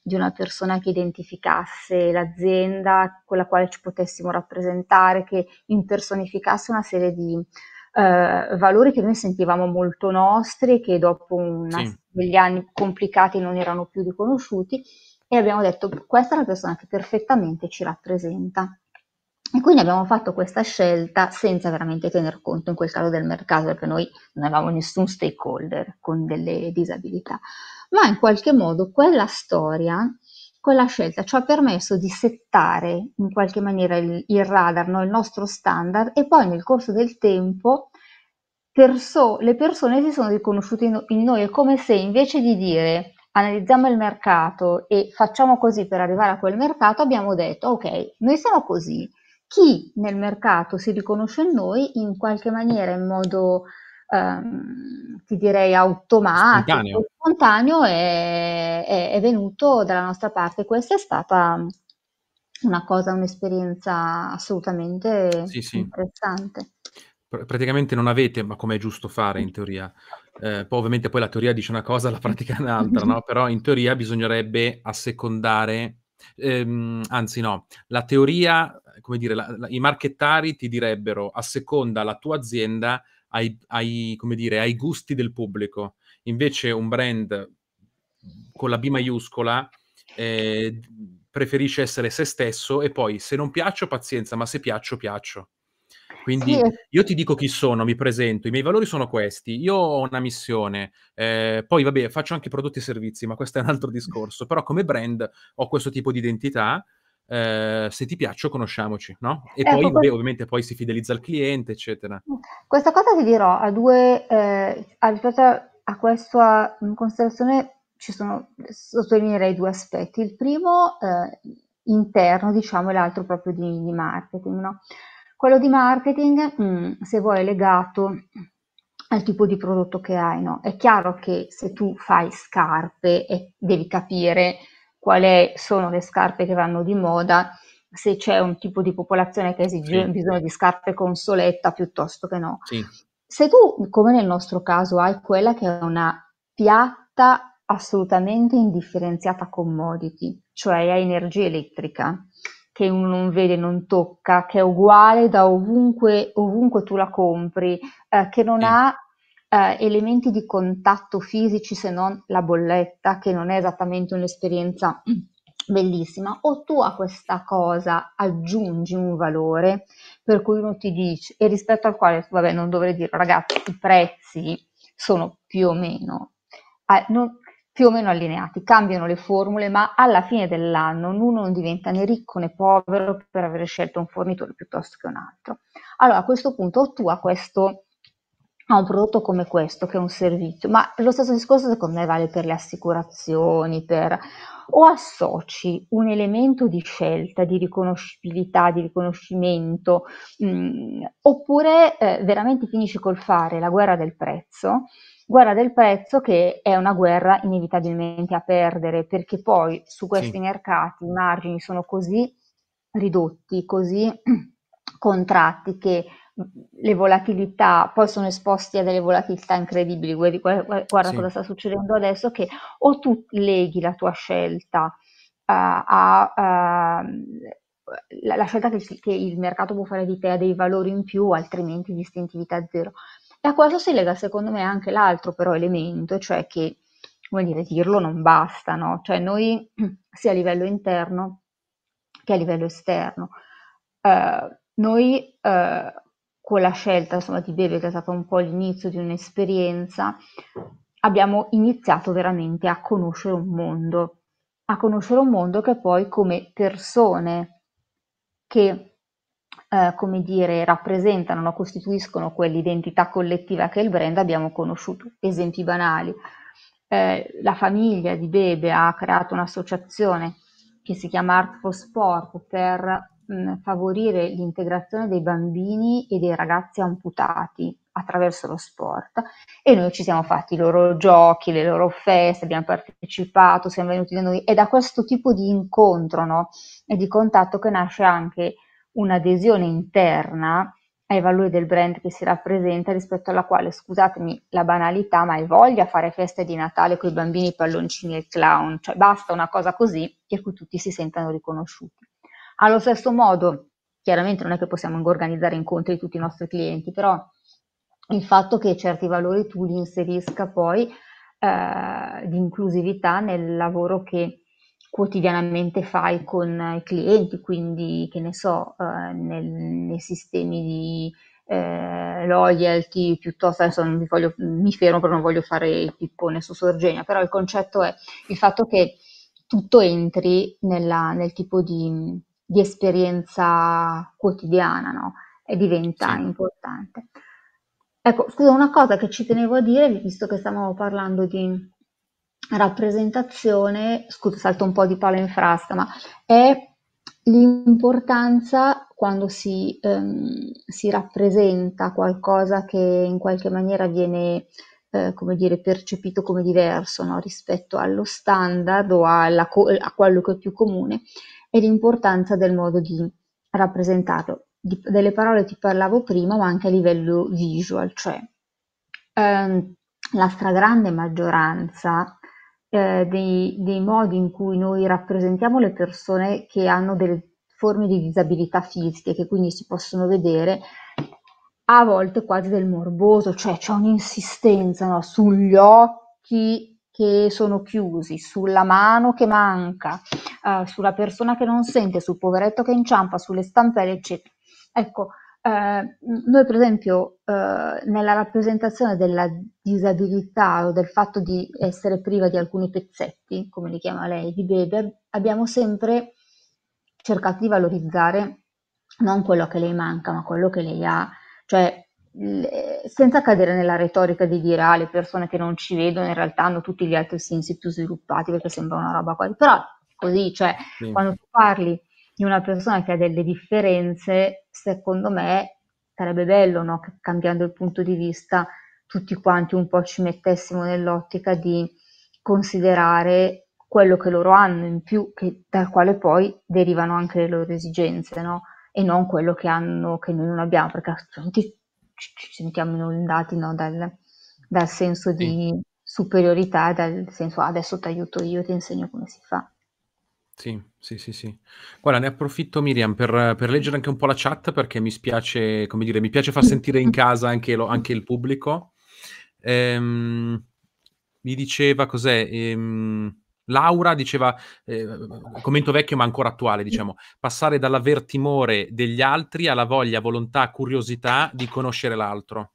di una persona che identificasse l'azienda con la quale ci potessimo rappresentare, che impersonificasse una serie di eh, valori che noi sentivamo molto nostri, che dopo una, sì. degli anni complicati non erano più riconosciuti e abbiamo detto questa è la persona che perfettamente ci rappresenta. E quindi abbiamo fatto questa scelta senza veramente tener conto in quel caso del mercato, perché noi non avevamo nessun stakeholder con delle disabilità. Ma in qualche modo quella storia, quella scelta ci ha permesso di settare in qualche maniera il, il radar, no? il nostro standard, e poi nel corso del tempo perso- le persone si sono riconosciute in, in noi. È come se invece di dire analizziamo il mercato e facciamo così per arrivare a quel mercato, abbiamo detto ok, noi siamo così chi nel mercato si riconosce in noi in qualche maniera, in modo ehm, ti direi automatico, spontaneo, spontaneo è, è, è, venuto dalla nostra parte. Questa è stata una cosa, un'esperienza assolutamente sì, sì. interessante. Pr- praticamente non avete, ma come è giusto fare in teoria, eh, poi ovviamente poi la teoria dice una cosa, la pratica è un'altra, no? però in teoria bisognerebbe assecondare ehm, anzi no, la teoria, come dire, la, la, i marchettari ti direbbero a seconda la tua azienda ai, ai, dire, ai gusti del pubblico. Invece un brand mhmm, con la B maiuscola eh, preferisce essere se stesso e poi se non piaccio pazienza, ma se piaccio piaccio. Quindi sì. io ti dico chi sono, mi presento, i miei valori sono questi, io ho una missione, eh, poi vabbè faccio anche prodotti e servizi, ma questo è un altro discorso, però come brand ho questo tipo di identità, eh, se ti piaccio conosciamoci, no? E ecco, poi vabbè, ovviamente poi si fidelizza il cliente, eccetera. Mm, questa cosa ti dirò, a due, eh, rispetto a questa considerazione ci sono, sottolineerei due aspetti. Il primo eh, interno, diciamo, e l'altro proprio di, di marketing, no? Quello di marketing, mh, mm, se vuoi, è legato al tipo di prodotto che hai, no? È chiaro che se tu fai scarpe e devi capire quali sono le scarpe che vanno di moda, se c'è un tipo di popolazione che esige sì. bisogno di scarpe con soletta piuttosto che no. Sì. Se tu, come nel nostro caso, hai quella che è una piatta assolutamente indifferenziata commodity, cioè hai energia elettrica, che uno non vede, non tocca, che è uguale da ovunque, ovunque tu la compri, eh, che non sì. ha eh, elementi di contatto fisici se non la bolletta, che non è esattamente un'esperienza bellissima, o tu a questa cosa aggiungi un valore per cui uno ti dice, e rispetto al quale, vabbè, non dovrei dire, ragazzi, i prezzi sono più o meno, eh, non, più o meno allineati, cambiano le formule, ma alla fine dell'anno uno non diventa né ricco né povero per aver scelto un fornitore piuttosto che un altro. Allora a questo punto o tu a, questo, a un prodotto come questo, che è un servizio, ma lo stesso discorso secondo me vale per le assicurazioni, per o associ un elemento di scelta, di riconoscibilità, di riconoscimento, mh, mm, oppure eh, veramente finisci col fare la guerra del prezzo guerra del prezzo che è una guerra inevitabilmente a perdere, perché poi su questi sì. mercati i margini sono così ridotti, così contratti che mhmm, le volatilità poi sono esposti a delle volatilità incredibili. Guarda sì. cosa sta succedendo adesso: che o tu leghi la tua scelta uh, a uh, la, la, scelta che, che, il mercato può fare di te ha dei valori in più, altrimenti l'istintività zero. E a questo si lega secondo me anche l'altro però elemento, cioè che, come dire, dirlo non basta, no? Cioè noi, sia a livello interno che a livello esterno, eh, noi eh, con la scelta insomma, di Beve, che è stata un po' l'inizio di un'esperienza, abbiamo iniziato veramente a conoscere un mondo, a conoscere un mondo che poi come persone che eh, come dire, rappresentano, no? costituiscono quell'identità collettiva che il brand, abbiamo conosciuto esempi banali. Eh, la famiglia di Bebe ha creato un'associazione che si chiama Art for Sport per mh, mm, favorire l'integrazione dei bambini e dei ragazzi amputati attraverso lo sport e noi ci siamo fatti i loro giochi, le loro feste, abbiamo partecipato, siamo venuti da noi. È da questo tipo di incontro no? e di contatto che nasce anche un'adesione interna ai valori del brand che si rappresenta rispetto alla quale, scusatemi la banalità, ma hai voglia fare feste di Natale con i bambini, i palloncini e il clown, cioè basta una cosa così per cui tutti si sentano riconosciuti. Allo stesso modo, chiaramente non è che possiamo organizzare incontri di tutti i nostri clienti, però il fatto che certi valori tu li inserisca poi eh, di inclusività nel lavoro che quotidianamente fai con i clienti, quindi che ne so, eh, nel, nei sistemi di eh, loyalty piuttosto adesso mi, voglio, mi, fermo perché non voglio fare il pippone su Sorgenia, però il concetto è il fatto che tutto entri nella, nel tipo di, di esperienza quotidiana no? e diventa sì. importante. Ecco, scusa, una cosa che ci tenevo a dire, visto che stavamo parlando di rappresentazione, scusa salto un po' di palo in frasca, ma è l'importanza quando si, ehm, si rappresenta qualcosa che in qualche maniera viene eh, come dire, percepito come diverso no? rispetto allo standard o alla, a quello che è più comune e l'importanza del modo di rappresentarlo. Di, delle parole ti parlavo prima, ma anche a livello visual, cioè ehm, la stragrande maggioranza eh, dei, dei, modi in cui noi rappresentiamo le persone che hanno delle forme di disabilità fisiche, che quindi si possono vedere, a volte quasi del morboso, cioè c'è un'insistenza no? sugli occhi che sono chiusi, sulla mano che manca, eh, sulla persona che non sente, sul poveretto che inciampa, sulle stampelle, eccetera. Ecco, eh, noi per esempio eh, nella rappresentazione della disabilità o del fatto di essere priva di alcuni pezzetti, come li chiama lei, di Weber, abbiamo sempre cercato di valorizzare non quello che lei manca, ma quello che lei ha, cioè le, eh, senza cadere nella retorica di dire ah le persone che non ci vedono in realtà hanno tutti gli altri sensi più sviluppati perché sembra una roba quasi, però così, cioè sì. quando tu parli di una persona che ha delle differenze, secondo me sarebbe bello no? che cambiando il punto di vista tutti quanti un po' ci mettessimo nell'ottica di considerare quello che loro hanno in più, che, dal quale poi derivano anche le loro esigenze, no? e non quello che hanno che noi non abbiamo, perché altrimenti ci sentiamo inondati no? dal, dal senso di superiorità, dal senso ah, adesso ti aiuto io, ti insegno come si fa. Sì, sì, sì, sì. Guarda, ne approfitto Miriam per, per, leggere anche un po' la chat perché mi spiace, come dire, mi piace far sentire in casa anche, lo, anche il pubblico. Ehm, mi diceva cos'è? Ehm, Laura diceva, eh, commento vecchio ma ancora attuale, diciamo, passare dall'aver timore degli altri alla voglia, volontà, curiosità di conoscere l'altro.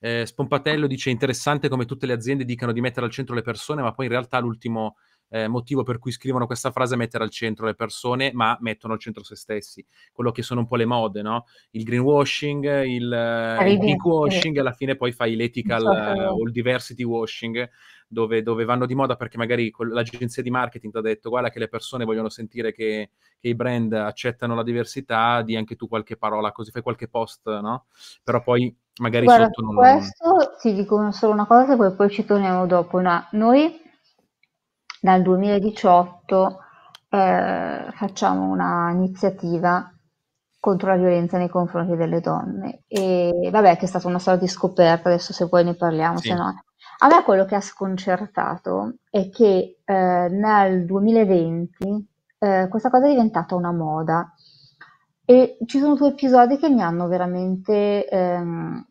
Eh, Spompatello dice interessante come tutte le aziende dicano di mettere al centro le persone, ma poi in realtà l'ultimo eh, motivo per cui scrivono questa frase è mettere al centro le persone, ma mettono al centro se stessi. Quello che sono un po' le mode, no? Il greenwashing, il, eh, il pink washing, alla fine poi fai l'ethical o esatto. il eh, diversity washing, dove, dove, vanno di moda perché magari l'agenzia di marketing ti ha detto guarda che le persone vogliono sentire che, che, i brand accettano la diversità, di anche tu qualche parola, così fai qualche post, no? Però poi magari guarda, sotto non... Questo ti dico solo una cosa che poi ci torniamo dopo, no? Noi dal 2018 eh, facciamo una iniziativa contro la violenza nei confronti delle donne. E vabbè, che è stata una sorta di scoperta, adesso se vuoi ne parliamo, sì. se no. A me quello che ha sconcertato è che eh, nel 2020 eh, questa cosa è diventata una moda e ci sono due episodi che mi hanno veramente ehm,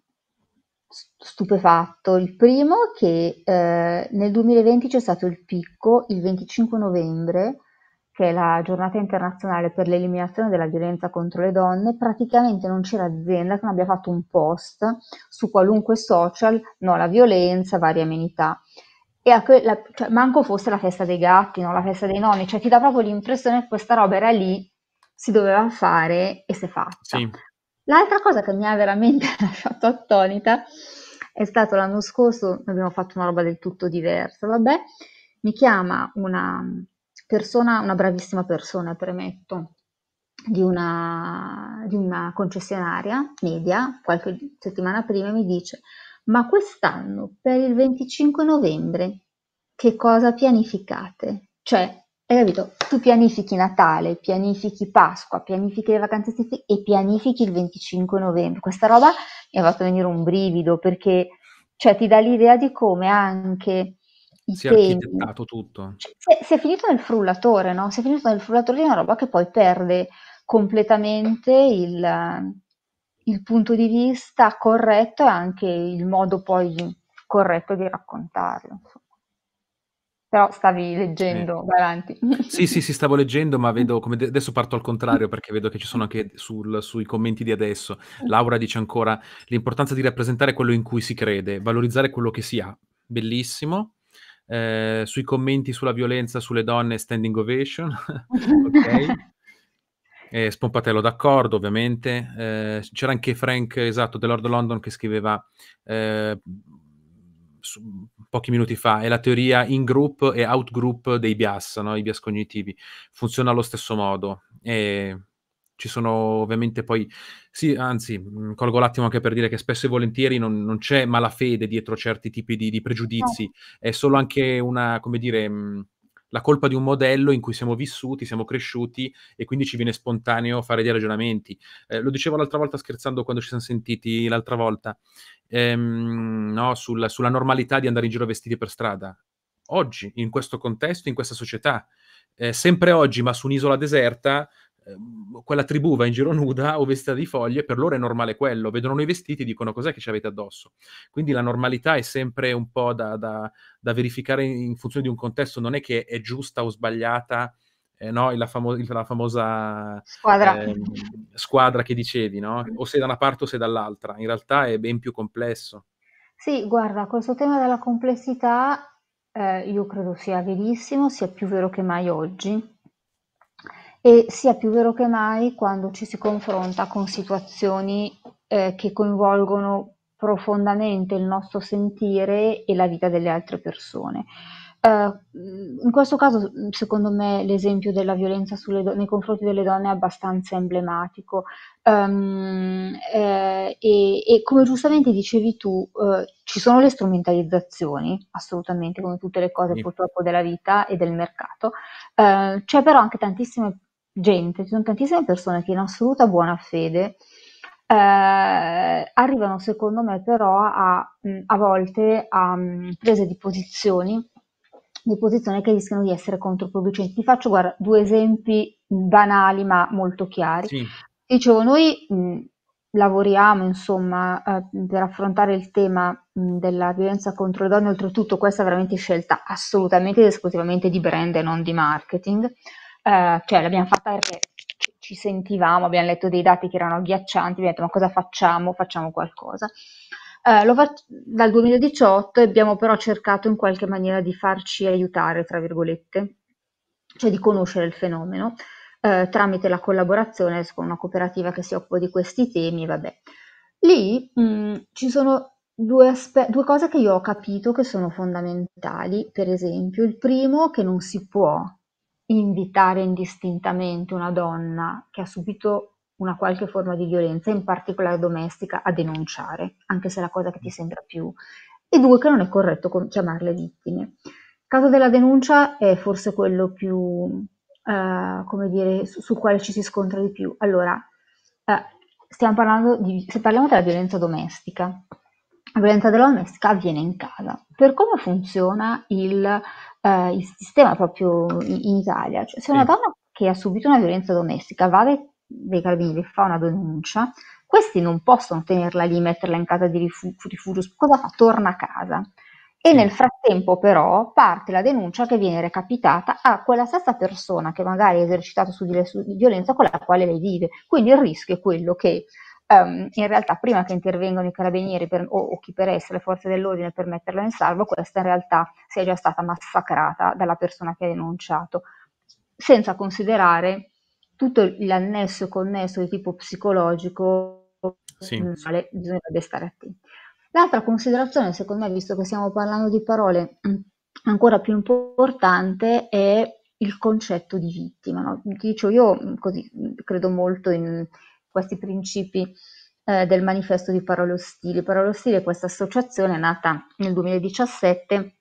stupefatto. Il primo che eh, nel 2020 c'è stato il picco, il 25 novembre, che è la giornata internazionale per l'eliminazione della violenza contro le donne, praticamente non c'era azienda che non abbia fatto un post su qualunque social, no, la violenza, varie amenità. E a que- cioè, manco fosse la festa dei gatti, no, la festa dei nonni, cioè ti dà proprio l'impressione che questa roba era lì, si doveva fare e si è fatta. Sì. L'altra cosa che mi ha veramente lasciato attonita è stato l'anno scorso, abbiamo fatto una roba del tutto diversa, vabbè, mi chiama una persona, una bravissima persona, premetto, di una, di una concessionaria media, qualche settimana prima, mi dice, ma quest'anno per il 25 novembre che cosa pianificate? Cioè, hai capito? Tu pianifichi Natale, pianifichi Pasqua, pianifichi le vacanze estive e pianifichi il 25 novembre. Questa roba mi ha fatto venire un brivido perché cioè, ti dà l'idea di come anche i si temi... è architettato tutto. Cioè, si, è, finito nel frullatore, no? Si è finito nel frullatore di una roba che poi perde completamente il, il punto di vista corretto e anche il modo poi corretto di raccontarlo. Però stavi leggendo, eh. avanti. Sì, sì, sì, stavo leggendo, ma vedo come adesso parto al contrario perché vedo che ci sono anche sul, sui commenti di adesso. Eh. Laura dice ancora l'importanza di rappresentare quello in cui si crede, valorizzare quello che si ha. Bellissimo. Eh, sui commenti sulla violenza sulle donne, standing ovation. ok. Eh, Spompatello d'accordo, ovviamente. Eh, c'era anche Frank, esatto, dell'Ord London che scriveva... Eh, su, pochi minuti fa, è la teoria in-group e out-group dei bias, no? i bias cognitivi. Funziona allo stesso modo. E ci sono ovviamente poi, sì, anzi, colgo l'attimo anche per dire che spesso e volentieri non, non c'è malafede dietro certi tipi di, di pregiudizi, no. è solo anche una, come dire, mh, la colpa di un modello in cui siamo vissuti, siamo cresciuti e quindi ci viene spontaneo fare dei ragionamenti. Eh, lo dicevo l'altra volta scherzando quando ci siamo sentiti l'altra volta, ehm, no, sulla, sulla normalità di andare in giro vestiti per strada. Oggi, in questo contesto, in questa società, eh, sempre oggi, ma su un'isola deserta, Ehm, quella tribù va in giro nuda o vestita di foglie, per loro è normale quello, vedono i vestiti e dicono cos'è che ci avete addosso. Quindi la normalità è sempre un po' da, da, da verificare in funzione di un contesto, non è che è giusta o sbagliata eh, no? la, famo- la, famosa squadra. Eh, squadra che dicevi, no? o se da una parte o se dall'altra, in realtà è ben più complesso. Sì, guarda, questo tema della complessità eh, io credo sia verissimo, sia più vero che mai oggi e sia più vero che mai quando ci si confronta con situazioni eh, che coinvolgono profondamente il nostro sentire e la vita delle altre persone. Uh, in questo caso, secondo me, l'esempio della violenza do- nei confronti delle donne è abbastanza emblematico. Um, eh, e, e, come giustamente dicevi tu, uh, ci sono le strumentalizzazioni, assolutamente, come tutte le cose purtroppo della vita e del mercato. Uh, c'è però anche tantissime gente, ci sono tantissime persone che in assoluta buona fede eh, arrivano secondo me però a, mm, a volte a mm, prese di posizioni, di posizioni che rischiano di essere controproducenti. Ti faccio guarda, due esempi banali ma molto chiari. Sì. Dicevo, noi mh, mm, lavoriamo insomma eh, per affrontare il tema mh, della violenza contro le donne, oltretutto questa è veramente scelta assolutamente ed esclusivamente di brand e non di marketing. Eh, cioè l'abbiamo fatta perché ci sentivamo, abbiamo letto dei dati che erano agghiaccianti, abbiamo detto ma cosa facciamo? Facciamo qualcosa. Eh, fac- dal 2018 abbiamo però cercato in qualche maniera di farci aiutare, tra virgolette, cioè di conoscere il fenomeno eh, tramite la collaborazione con una cooperativa che si occupa di questi temi. Vabbè. Lì mh, mm, ci sono Due, aspe- due, cose che io ho capito che sono fondamentali, per esempio, il primo che non si può invitare indistintamente una donna che ha subito una qualche forma di violenza, in particolare domestica, a denunciare, anche se è la cosa che ti sembra più, e due che non è corretto chiamarle vittime. Il caso della denuncia è forse quello più, uh, come dire, su, sul quale ci si scontra di più. Allora, uh, stiamo parlando di, se parliamo della violenza domestica, la violenza domestica avviene in casa. Per come funziona il eh, il sistema proprio in, in Italia. Cioè, se una sì. donna che ha subito una violenza domestica va dai, dai carabinieri e fa una denuncia, questi non possono tenerla lì, metterla in casa di rifugio, rifugio cosa fa? Torna a casa. E nel frattempo però parte la denuncia che viene recapitata a quella stessa persona che magari ha esercitato su di lei violenza con la quale lei vive. Quindi il rischio è quello che um, in realtà prima che intervengano i carabinieri per, o, o, chi per essere le forze dell'ordine per metterla in salvo, questa in realtà sia già stata massacrata dalla persona che ha denunciato, senza considerare tutto l'annesso connesso di tipo psicologico sì. al quale bisognerebbe stare attenti. L'altra considerazione, secondo me, visto che stiamo parlando di parole mm, ancora più importante, è il concetto di vittima. No? Dicio io mm, così mm, credo molto in, questi principi eh, del manifesto di Parole Ostili. Parole Ostili è questa associazione nata nel 2017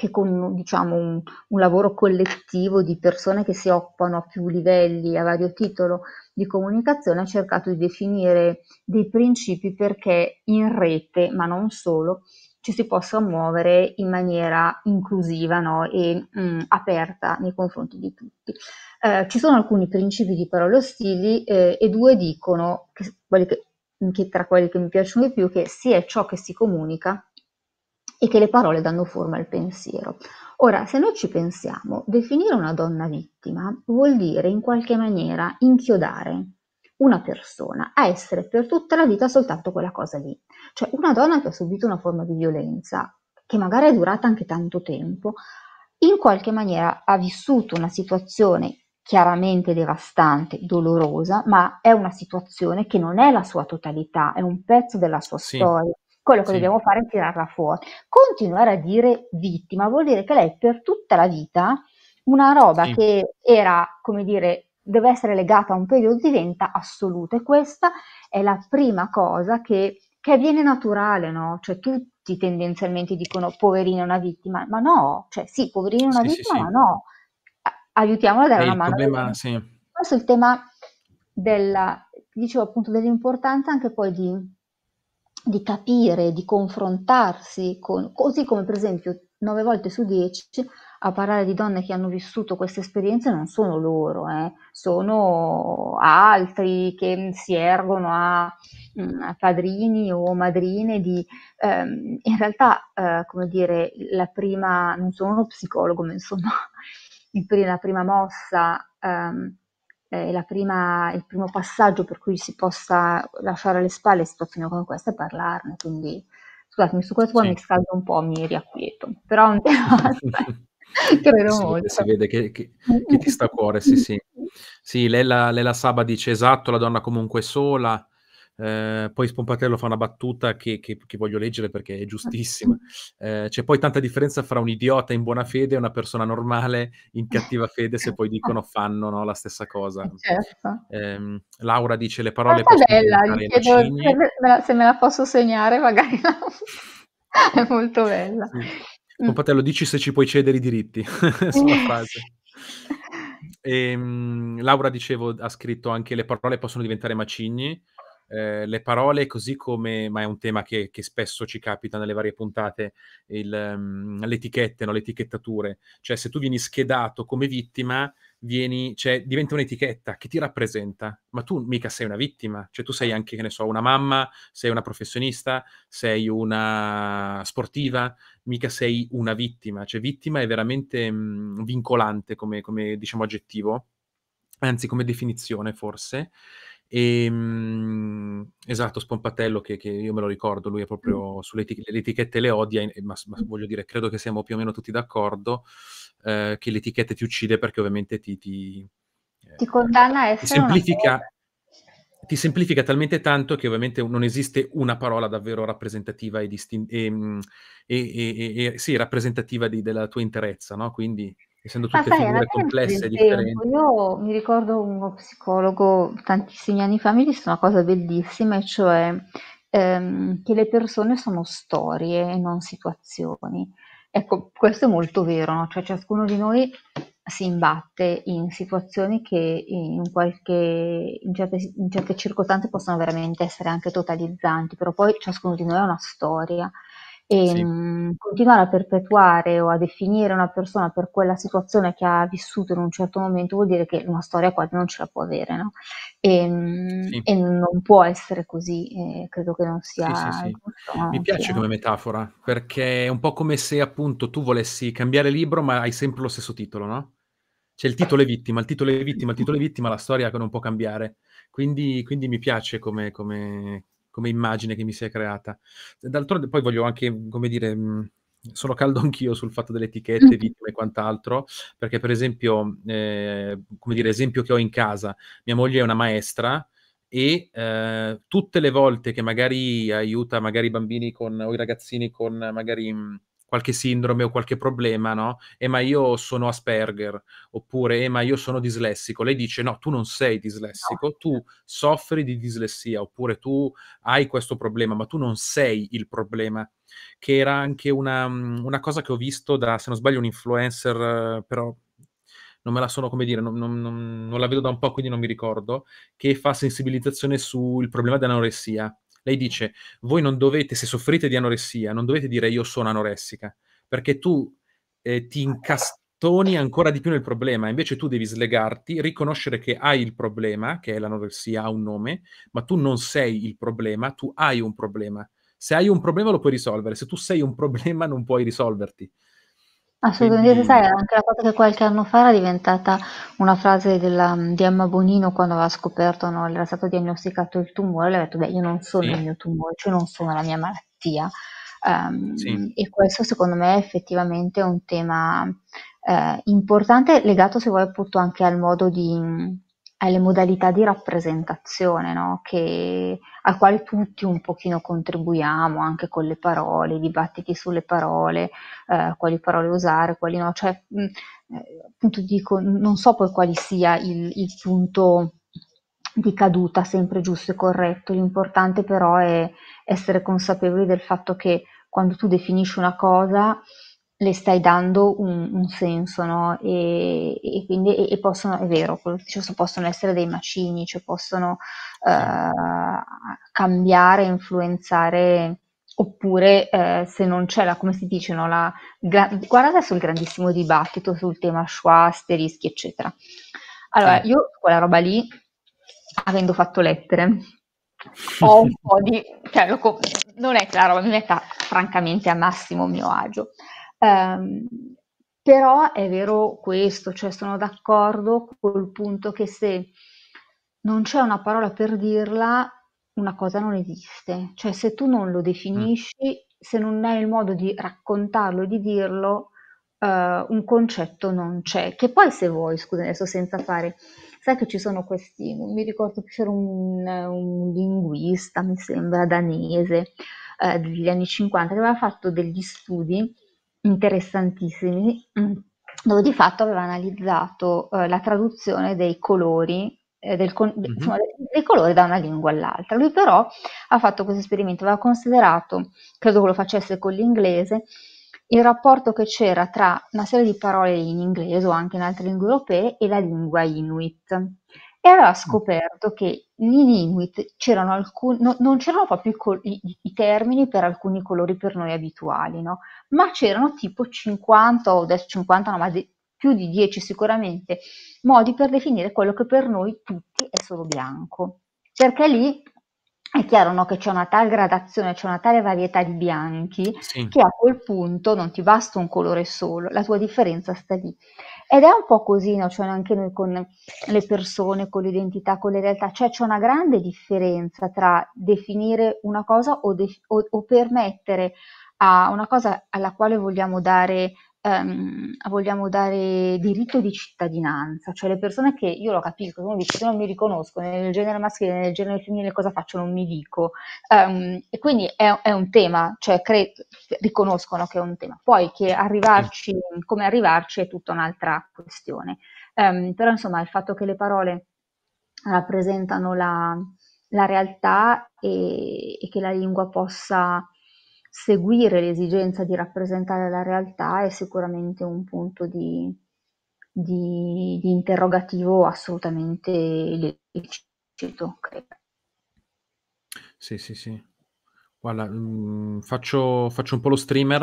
che con diciamo, un, un, lavoro collettivo di persone che si occupano a più livelli, a vario titolo di comunicazione, ha cercato di definire dei principi perché in rete, ma non solo, ci si possa muovere in maniera inclusiva no? e mh, mm, aperta nei confronti di tutti. Eh, ci sono alcuni principi di parole ostili eh, e due dicono, che, quelli che, mm, che tra quelli che mi piacciono di più, che si è ciò che si comunica e che le parole danno forma al pensiero. Ora, se noi ci pensiamo, definire una donna vittima vuol dire in qualche maniera inchiodare una persona a essere per tutta la vita soltanto quella cosa lì. Cioè una donna che ha subito una forma di violenza, che magari è durata anche tanto tempo, in qualche maniera ha vissuto una situazione chiaramente devastante, dolorosa, ma è una situazione che non è la sua totalità, è un pezzo della sua sì. storia. Quello che sì. dobbiamo fare è tirarla fuori. Continuare a dire vittima vuol dire che lei per tutta la vita una roba sì. che era, come dire, deve essere legata a un periodo diventa assoluto e questa è la prima cosa che, che avviene naturale, no? Cioè tutti tendenzialmente dicono poverina è una vittima, ma no, cioè sì, poverina è una sì, vittima, sì, ma no, aiutiamola a dare è una mano. Problema, sì. Questo è il tema della, dicevo appunto dell'importanza anche poi di, di capire, di confrontarsi con, così come per esempio 9 volte su 10 a parlare di donne che hanno vissuto queste esperienze non sono loro, eh, sono altri che si ergono a, mm, a padrini o madrine di... Ehm, in realtà, eh, come dire, la prima, non sono uno psicologo, ma insomma, prima, la prima mossa... Ehm, Prima, il primo passaggio per cui si possa lasciare alle spalle situazioni come questa è parlarne. Quindi, scusatemi, su questo sì. mi scaldo un po', mi riacquieto, però è un tema Credo si, molto. Si vede che, che, che, ti sta a cuore, sì, sì. Sì, Lela, Lela Saba dice esatto, la donna comunque è sola. Eh, poi Spompatello fa una battuta che, che, che voglio leggere perché è giustissima. Eh, c'è poi tanta differenza fra un idiota in buona fede e una persona normale in cattiva fede se poi dicono fanno no, la stessa cosa. Eh, certo. Eh, Laura dice le parole... È bella, chiedo se me, la, se me la posso segnare magari. è molto bella. Sì. Compatello, mm. dici se ci puoi cedere i diritti sulla frase. E, um, Laura, dicevo, ha scritto anche le parole possono diventare macigni. Eh, le parole, così come, ma è un tema che, che spesso ci capita nelle varie puntate, il, um, le etichette, no? le etichettature. Cioè, se tu vieni schedato come vittima, vieni, cioè, diventa un'etichetta che ti rappresenta, ma tu mica sei una vittima, cioè tu sei anche, che ne so, una mamma, sei una professionista, sei una sportiva, mica sei una vittima, cioè vittima è veramente mh, mhmm, vincolante come, come, diciamo aggettivo, anzi come definizione forse, e, ehm, mh, esatto, Spompatello, che, che, io me lo ricordo, lui è proprio mm. sulle etic- le etichette le odia, ma, ma, mm. voglio dire, credo che siamo più o meno tutti d'accordo eh, che l'etichetta ti uccide perché ovviamente ti... Ti, eh, ti condanna a essere... Ti semplifica, ti semplifica talmente tanto che ovviamente non esiste una parola davvero rappresentativa e, distin- ehm, e, e, e sì, rappresentativa di, della tua interezza, no? Quindi essendo tutte Ma sai, figure complesse e differenti. Io mi ricordo uno psicologo tantissimi anni fa mi disse una cosa bellissima, e cioè ehm, che le persone sono storie e non situazioni. Ecco, questo è molto vero, no? cioè ciascuno di noi si imbatte in situazioni che in, qualche, in, certe, in certe circostanze possono veramente essere anche totalizzanti, però poi ciascuno di noi ha una storia e sì. mh, mm, continuare a perpetuare o a definire una persona per quella situazione che ha vissuto in un certo momento vuol dire che una storia quasi non ce la può avere, no? E, mm, sì. e non può essere così, eh, credo che non sia... Sì, no, Mi piace come metafora, perché è un po' come se appunto tu volessi cambiare libro ma hai sempre lo stesso titolo, no? C'è il titolo è vittima, il titolo è vittima, il titolo è vittima, la storia non può cambiare. Quindi, quindi mi piace come, come come immagine che mi si è creata. D'altronde poi voglio anche, come dire, mm, sono caldo anch'io sul fatto delle etichette, vittime e quant'altro, perché per esempio, eh, come dire, esempio che ho in casa, mia moglie è una maestra, e eh, tutte le volte che magari aiuta magari i bambini con, o i ragazzini con magari mh, mm, qualche sindrome o qualche problema, no? Eh, ma io sono Asperger, oppure eh, ma io sono dislessico. Lei dice no, tu non sei dislessico, no. tu soffri di dislessia, oppure tu hai questo problema, ma tu non sei il problema. Che era anche una, mhmm, una cosa che ho visto da, se non sbaglio, un influencer, eh, però non me la sono, come dire, non, non, non, non la vedo da un po', quindi non mi ricordo, che fa sensibilizzazione sul problema dell'anoressia lei dice, voi non dovete, se soffrite di anoressia, non dovete dire io sono anoressica, perché tu eh, ti incastoni ancora di più nel problema, invece tu devi slegarti, riconoscere che hai il problema, che è l'anoressia, ha un nome, ma tu non sei il problema, tu hai un problema. Se hai un problema lo puoi risolvere, se tu sei un problema non puoi risolverti. Assolutamente, Quindi sai, anche la cosa che qualche anno fa era diventata una frase della, mm, di Emma Bonino quando aveva scoperto, no, era stato diagnosticato il tumore, le ha detto, beh, io non sono il mio tumore, cioè non sono la mia malattia. Ehm, sì. e questo secondo me è effettivamente un tema eh, importante, legato se vuoi appunto anche al modo di mm, alle modalità di rappresentazione no? che, a quale tutti un pochino contribuiamo anche con le parole, i dibattiti sulle parole, eh, quali parole usare, quali no, cioè mh, eh, appunto dico, non so poi quale sia il, il punto di caduta sempre giusto e corretto, l'importante però è essere consapevoli del fatto che quando tu definisci una cosa le stai dando un, un senso, no? E, e quindi e, e possono, è vero, quello possono essere dei macini, cioè possono eh, cambiare, influenzare, oppure eh, se non c'è la, come si dice, no? La, gra- guarda adesso il grandissimo dibattito sul tema schwa, asterischi, eccetera. Allora, sì. Eh. io quella roba lì, avendo fatto lettere, ho un po' di... Cioè, lo, non è che la roba mi metta francamente a massimo mio agio. Um, però è vero questo, cioè sono d'accordo col punto che se non c'è una parola per dirla, una cosa non esiste. Cioè se tu non lo mm. definisci, mm. se non hai il modo di raccontarlo, e di dirlo, uh, un concetto non c'è. Che poi se vuoi, scusa adesso senza fare, sai che ci sono questi, non mi ricordo che c'era un, un linguista, mi sembra, danese, eh, degli anni 50, che aveva fatto degli studi interessantissimi mm. dove di fatto aveva analizzato eh, la traduzione dei colori eh, del, mm-hmm. insomma, dei colori da una lingua all'altra. Lui però ha fatto questo esperimento, aveva considerato, credo che lo facesse con l'inglese, il rapporto che c'era tra una serie di parole in inglese o anche in altre lingue europee e la lingua inuit. E aveva mm. scoperto che nei Inuit c'erano alcuni, no- non c'erano proprio i, col- i-, i, termini per alcuni colori per noi abituali, no? ma c'erano tipo 50 o 50, no, ma di- più di 10 sicuramente, modi per definire quello che per noi tutti è solo bianco. Perché lì è chiaro no, che c'è una tal gradazione, c'è una tale varietà di bianchi sì. che a quel punto non ti basta un colore solo, la tua differenza sta lì. Ed è un po' così, no? cioè anche noi con le persone, con l'identità, con le realtà, cioè c'è una grande differenza tra definire una cosa o, de- o, o permettere a una cosa alla quale vogliamo dare ehm, vogliamo dare diritto di cittadinanza, cioè le persone che io lo capisco, uno dice se non mi riconosco nel genere maschile, nel genere femminile, cosa faccio? Non mi dico. Um, e quindi è, è, un tema, cioè cre- riconoscono che è un tema. Poi che arrivarci, come arrivarci è tutta un'altra questione. Um, però insomma il fatto che le parole rappresentano la, la realtà e, e che la lingua possa seguire l'esigenza di rappresentare la realtà è sicuramente un punto di, di, di interrogativo assolutamente illecito, credo. Sì, sì, sì. Guarda, mh, mm, faccio, faccio, un po' lo streamer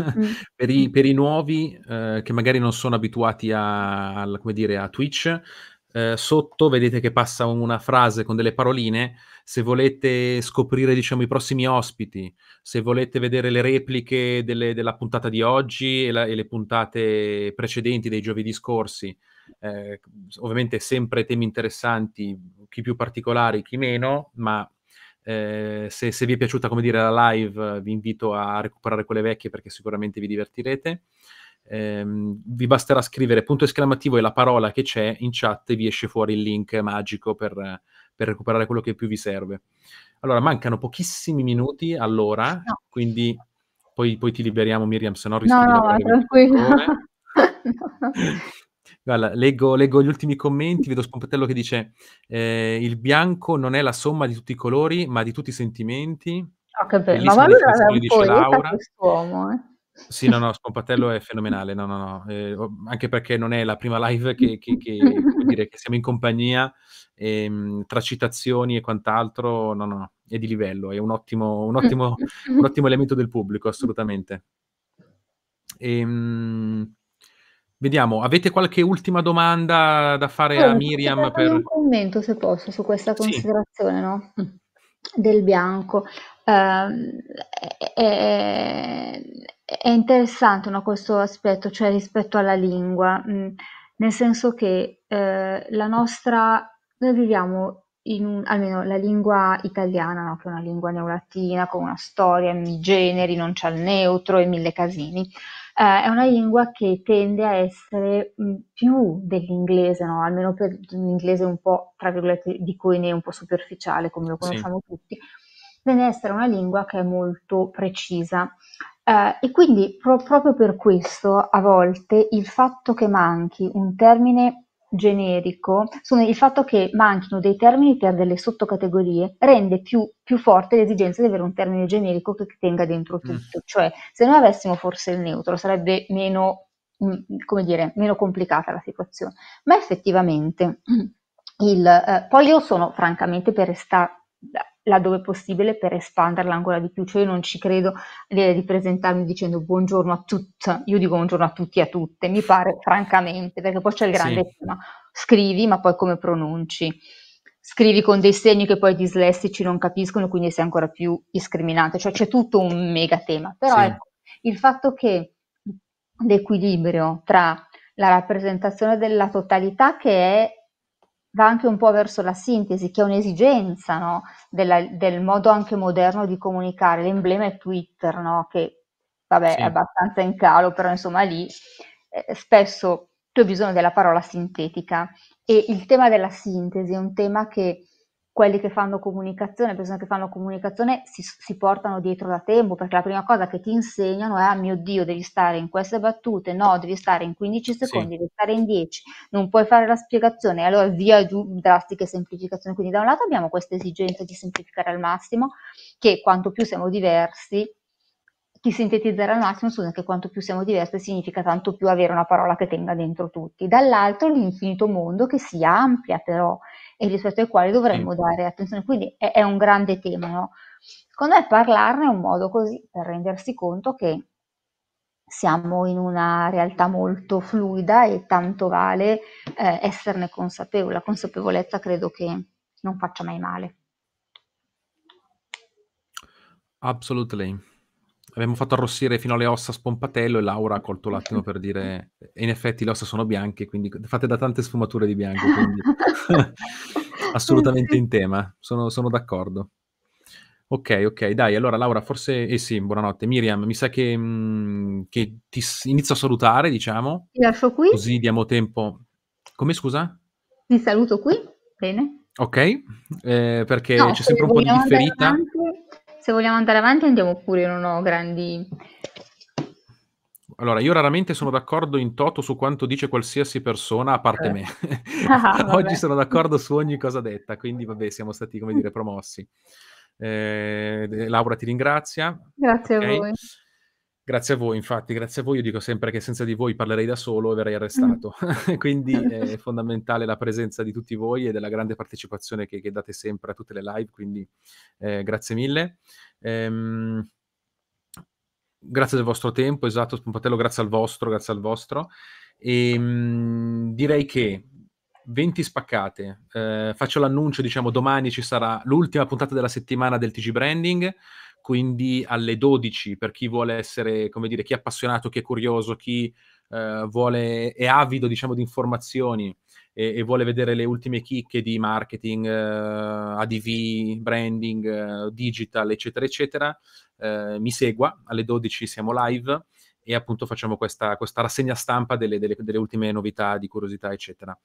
mm. per, i, mm. per, i, nuovi eh, che magari non sono abituati a, a, dire, a Twitch. Eh, sotto vedete che passa una frase con delle paroline se volete scoprire diciamo, i prossimi ospiti, se volete vedere le repliche delle, della puntata di oggi e, la, e, le puntate precedenti dei giovedì scorsi, eh, ovviamente sempre temi interessanti, chi più particolari, chi meno, ma eh, se, se, vi è piaciuta come dire, la live vi invito a recuperare quelle vecchie perché sicuramente vi divertirete. Eh, vi basterà scrivere punto esclamativo e la parola che c'è in chat e vi esce fuori il link magico per per recuperare quello che più vi serve. Allora, mancano pochissimi minuti all'ora, no. quindi poi, poi, ti liberiamo Miriam, se no rispondi. no, no, tranquillo. Guarda, leggo, leggo, gli ultimi commenti, vedo Spompatello che dice eh, il bianco non è la somma di tutti i colori, ma di tutti i sentimenti. Ho capito, ma allora è un poeta quest'uomo, eh. Sì, no, no, Spompatello è fenomenale, no, no, no. Eh, anche perché non è la prima live che, che, che, dire, che siamo in compagnia e, ehm, tra citazioni e quant'altro, no, no, è di livello, è un ottimo, un mm. ottimo, un ottimo elemento del pubblico, assolutamente. E, ehm, vediamo, avete qualche ultima domanda da fare eh, a Miriam? Per... Un commento, se posso, su questa considerazione, sì. no? Del bianco. Uh, è, è, interessante no, questo aspetto, cioè rispetto alla lingua, mh, mm, nel senso che uh, la nostra noi viviamo in un, almeno la lingua italiana, no? che è una lingua neolatina con una storia, i generi, non c'è il neutro e mille casini. Eh, è una lingua che tende a essere mm, più dell'inglese, no? almeno per l'inglese un po', tra virgolette, di cui ne è un po' superficiale, come lo conosciamo sì. tutti, tende a essere una lingua che è molto precisa. Eh, e quindi pro- proprio per questo a volte il fatto che manchi un termine generico, sono il fatto che manchino dei termini per delle sottocategorie rende più, più forte l'esigenza di avere un termine generico che tenga dentro mm. tutto. Mm. Cioè, se noi avessimo forse il neutro, sarebbe meno, mm, come dire, meno complicata la situazione. Ma effettivamente, il, eh, poi io sono francamente per restare laddove possibile per espanderla ancora di più, cioè io non ci credo di, presentarmi dicendo buongiorno a tutti, io dico buongiorno a tutti e a tutte, mi pare francamente, perché poi c'è il grande sì. tema, scrivi ma poi come pronunci, scrivi con dei segni che poi i dislessici non capiscono, quindi sei ancora più discriminante, cioè c'è tutto un mega tema, però sì. ecco, il fatto che l'equilibrio tra la rappresentazione della totalità che è va anche un po' verso la sintesi, che è un'esigenza no? Della, del modo anche moderno di comunicare. L'emblema è Twitter, no? che vabbè, sì. è abbastanza in calo, però insomma lì eh, spesso tu hai bisogno della parola sintetica e il tema della sintesi è un tema che quelli che fanno comunicazione, persone che fanno comunicazione si, si, portano dietro da tempo, perché la prima cosa che ti insegnano è, ah mio Dio, devi stare in queste battute, no, devi stare in 15 secondi, sì. devi stare in 10, non puoi fare la spiegazione, allora via giù drastiche semplificazioni. Quindi da un lato abbiamo questa esigenza di semplificare al massimo, che quanto più siamo diversi, di sintetizzare al massimo, scusa, che quanto più siamo diversi significa tanto più avere una parola che tenga dentro tutti. Dall'altro l'infinito mondo che si amplia però, e rispetto ai quali dovremmo dare attenzione. Quindi è, è un grande tema, no? Secondo me parlarne è un modo così per rendersi conto che siamo in una realtà molto fluida e tanto vale eh, esserne consapevoli. La consapevolezza credo che non faccia mai male. Absolutely abbiamo fatto arrossire fino alle ossa spompatello e Laura ha colto l'attimo per dire in effetti le ossa sono bianche, quindi fate da tante sfumature di bianco, quindi assolutamente in tema, sono, sono d'accordo. Ok, ok, dai, allora Laura, forse... Eh sì, buonanotte. Miriam, mi sa che, mh, mm, che ti s- inizio a salutare, diciamo. Ti lascio qui. Così diamo tempo. Come scusa? Ti saluto qui, bene. Ok, eh, perché no, c'è sempre un po' di differita. Avanti, se vogliamo andare avanti andiamo pure, non ho grandi... Allora, io raramente sono d'accordo in toto su quanto dice qualsiasi persona, a parte eh. me. Ah, Oggi sono d'accordo su ogni cosa detta, quindi vabbè, siamo stati, come dire, promossi. Eh, Laura ti ringrazia. Grazie okay. a voi. Grazie a voi, infatti, grazie a voi. Io dico sempre che senza di voi parlerei da solo e verrei mm. arrestato. Quindi è fondamentale la presenza di tutti voi e della grande partecipazione che, che date sempre a tutte le live. Quindi eh, grazie mille. Ehm, grazie del vostro tempo, esatto, Spompatello, grazie al vostro, grazie al vostro. E, ehm, mh, direi che 20 spaccate. Eh, faccio l'annuncio, diciamo, domani ci sarà l'ultima puntata della settimana del TG Branding quindi alle 12 per chi vuole essere, come dire, chi è appassionato, chi è curioso, chi eh, vuole, è avido diciamo, di informazioni e, e, vuole vedere le ultime chicche di marketing, eh, ADV, branding, eh, digital, eccetera, eccetera, eh, mi segua, alle 12 siamo live e appunto facciamo questa, questa rassegna stampa delle, delle, delle, ultime novità, di curiosità, eccetera.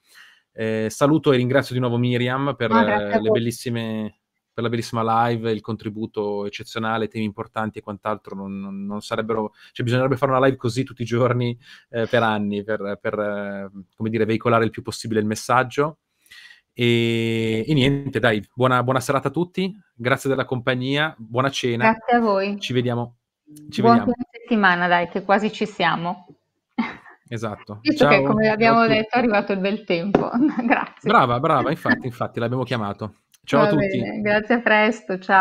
Eh, saluto e ringrazio di nuovo Miriam per ah, le bellissime per la bellissima live, il contributo eccezionale, temi importanti e quant'altro. Non, non, non sarebbero, cioè, bisognerebbe fare una live così tutti i giorni eh, per anni, per, per eh, come dire, veicolare il più possibile il messaggio. E, e niente, dai, buona, buona, serata a tutti, grazie della compagnia, buona cena. Grazie a voi. Ci vediamo. Ci Buon vediamo. fine settimana, dai, che quasi ci siamo. Esatto. Visto Ciao, che come abbiamo detto è arrivato il bel tempo. Grazie. Brava, brava, infatti, infatti l'abbiamo chiamato. Ciao Va a tutti. Bene, grazie, a presto, ciao.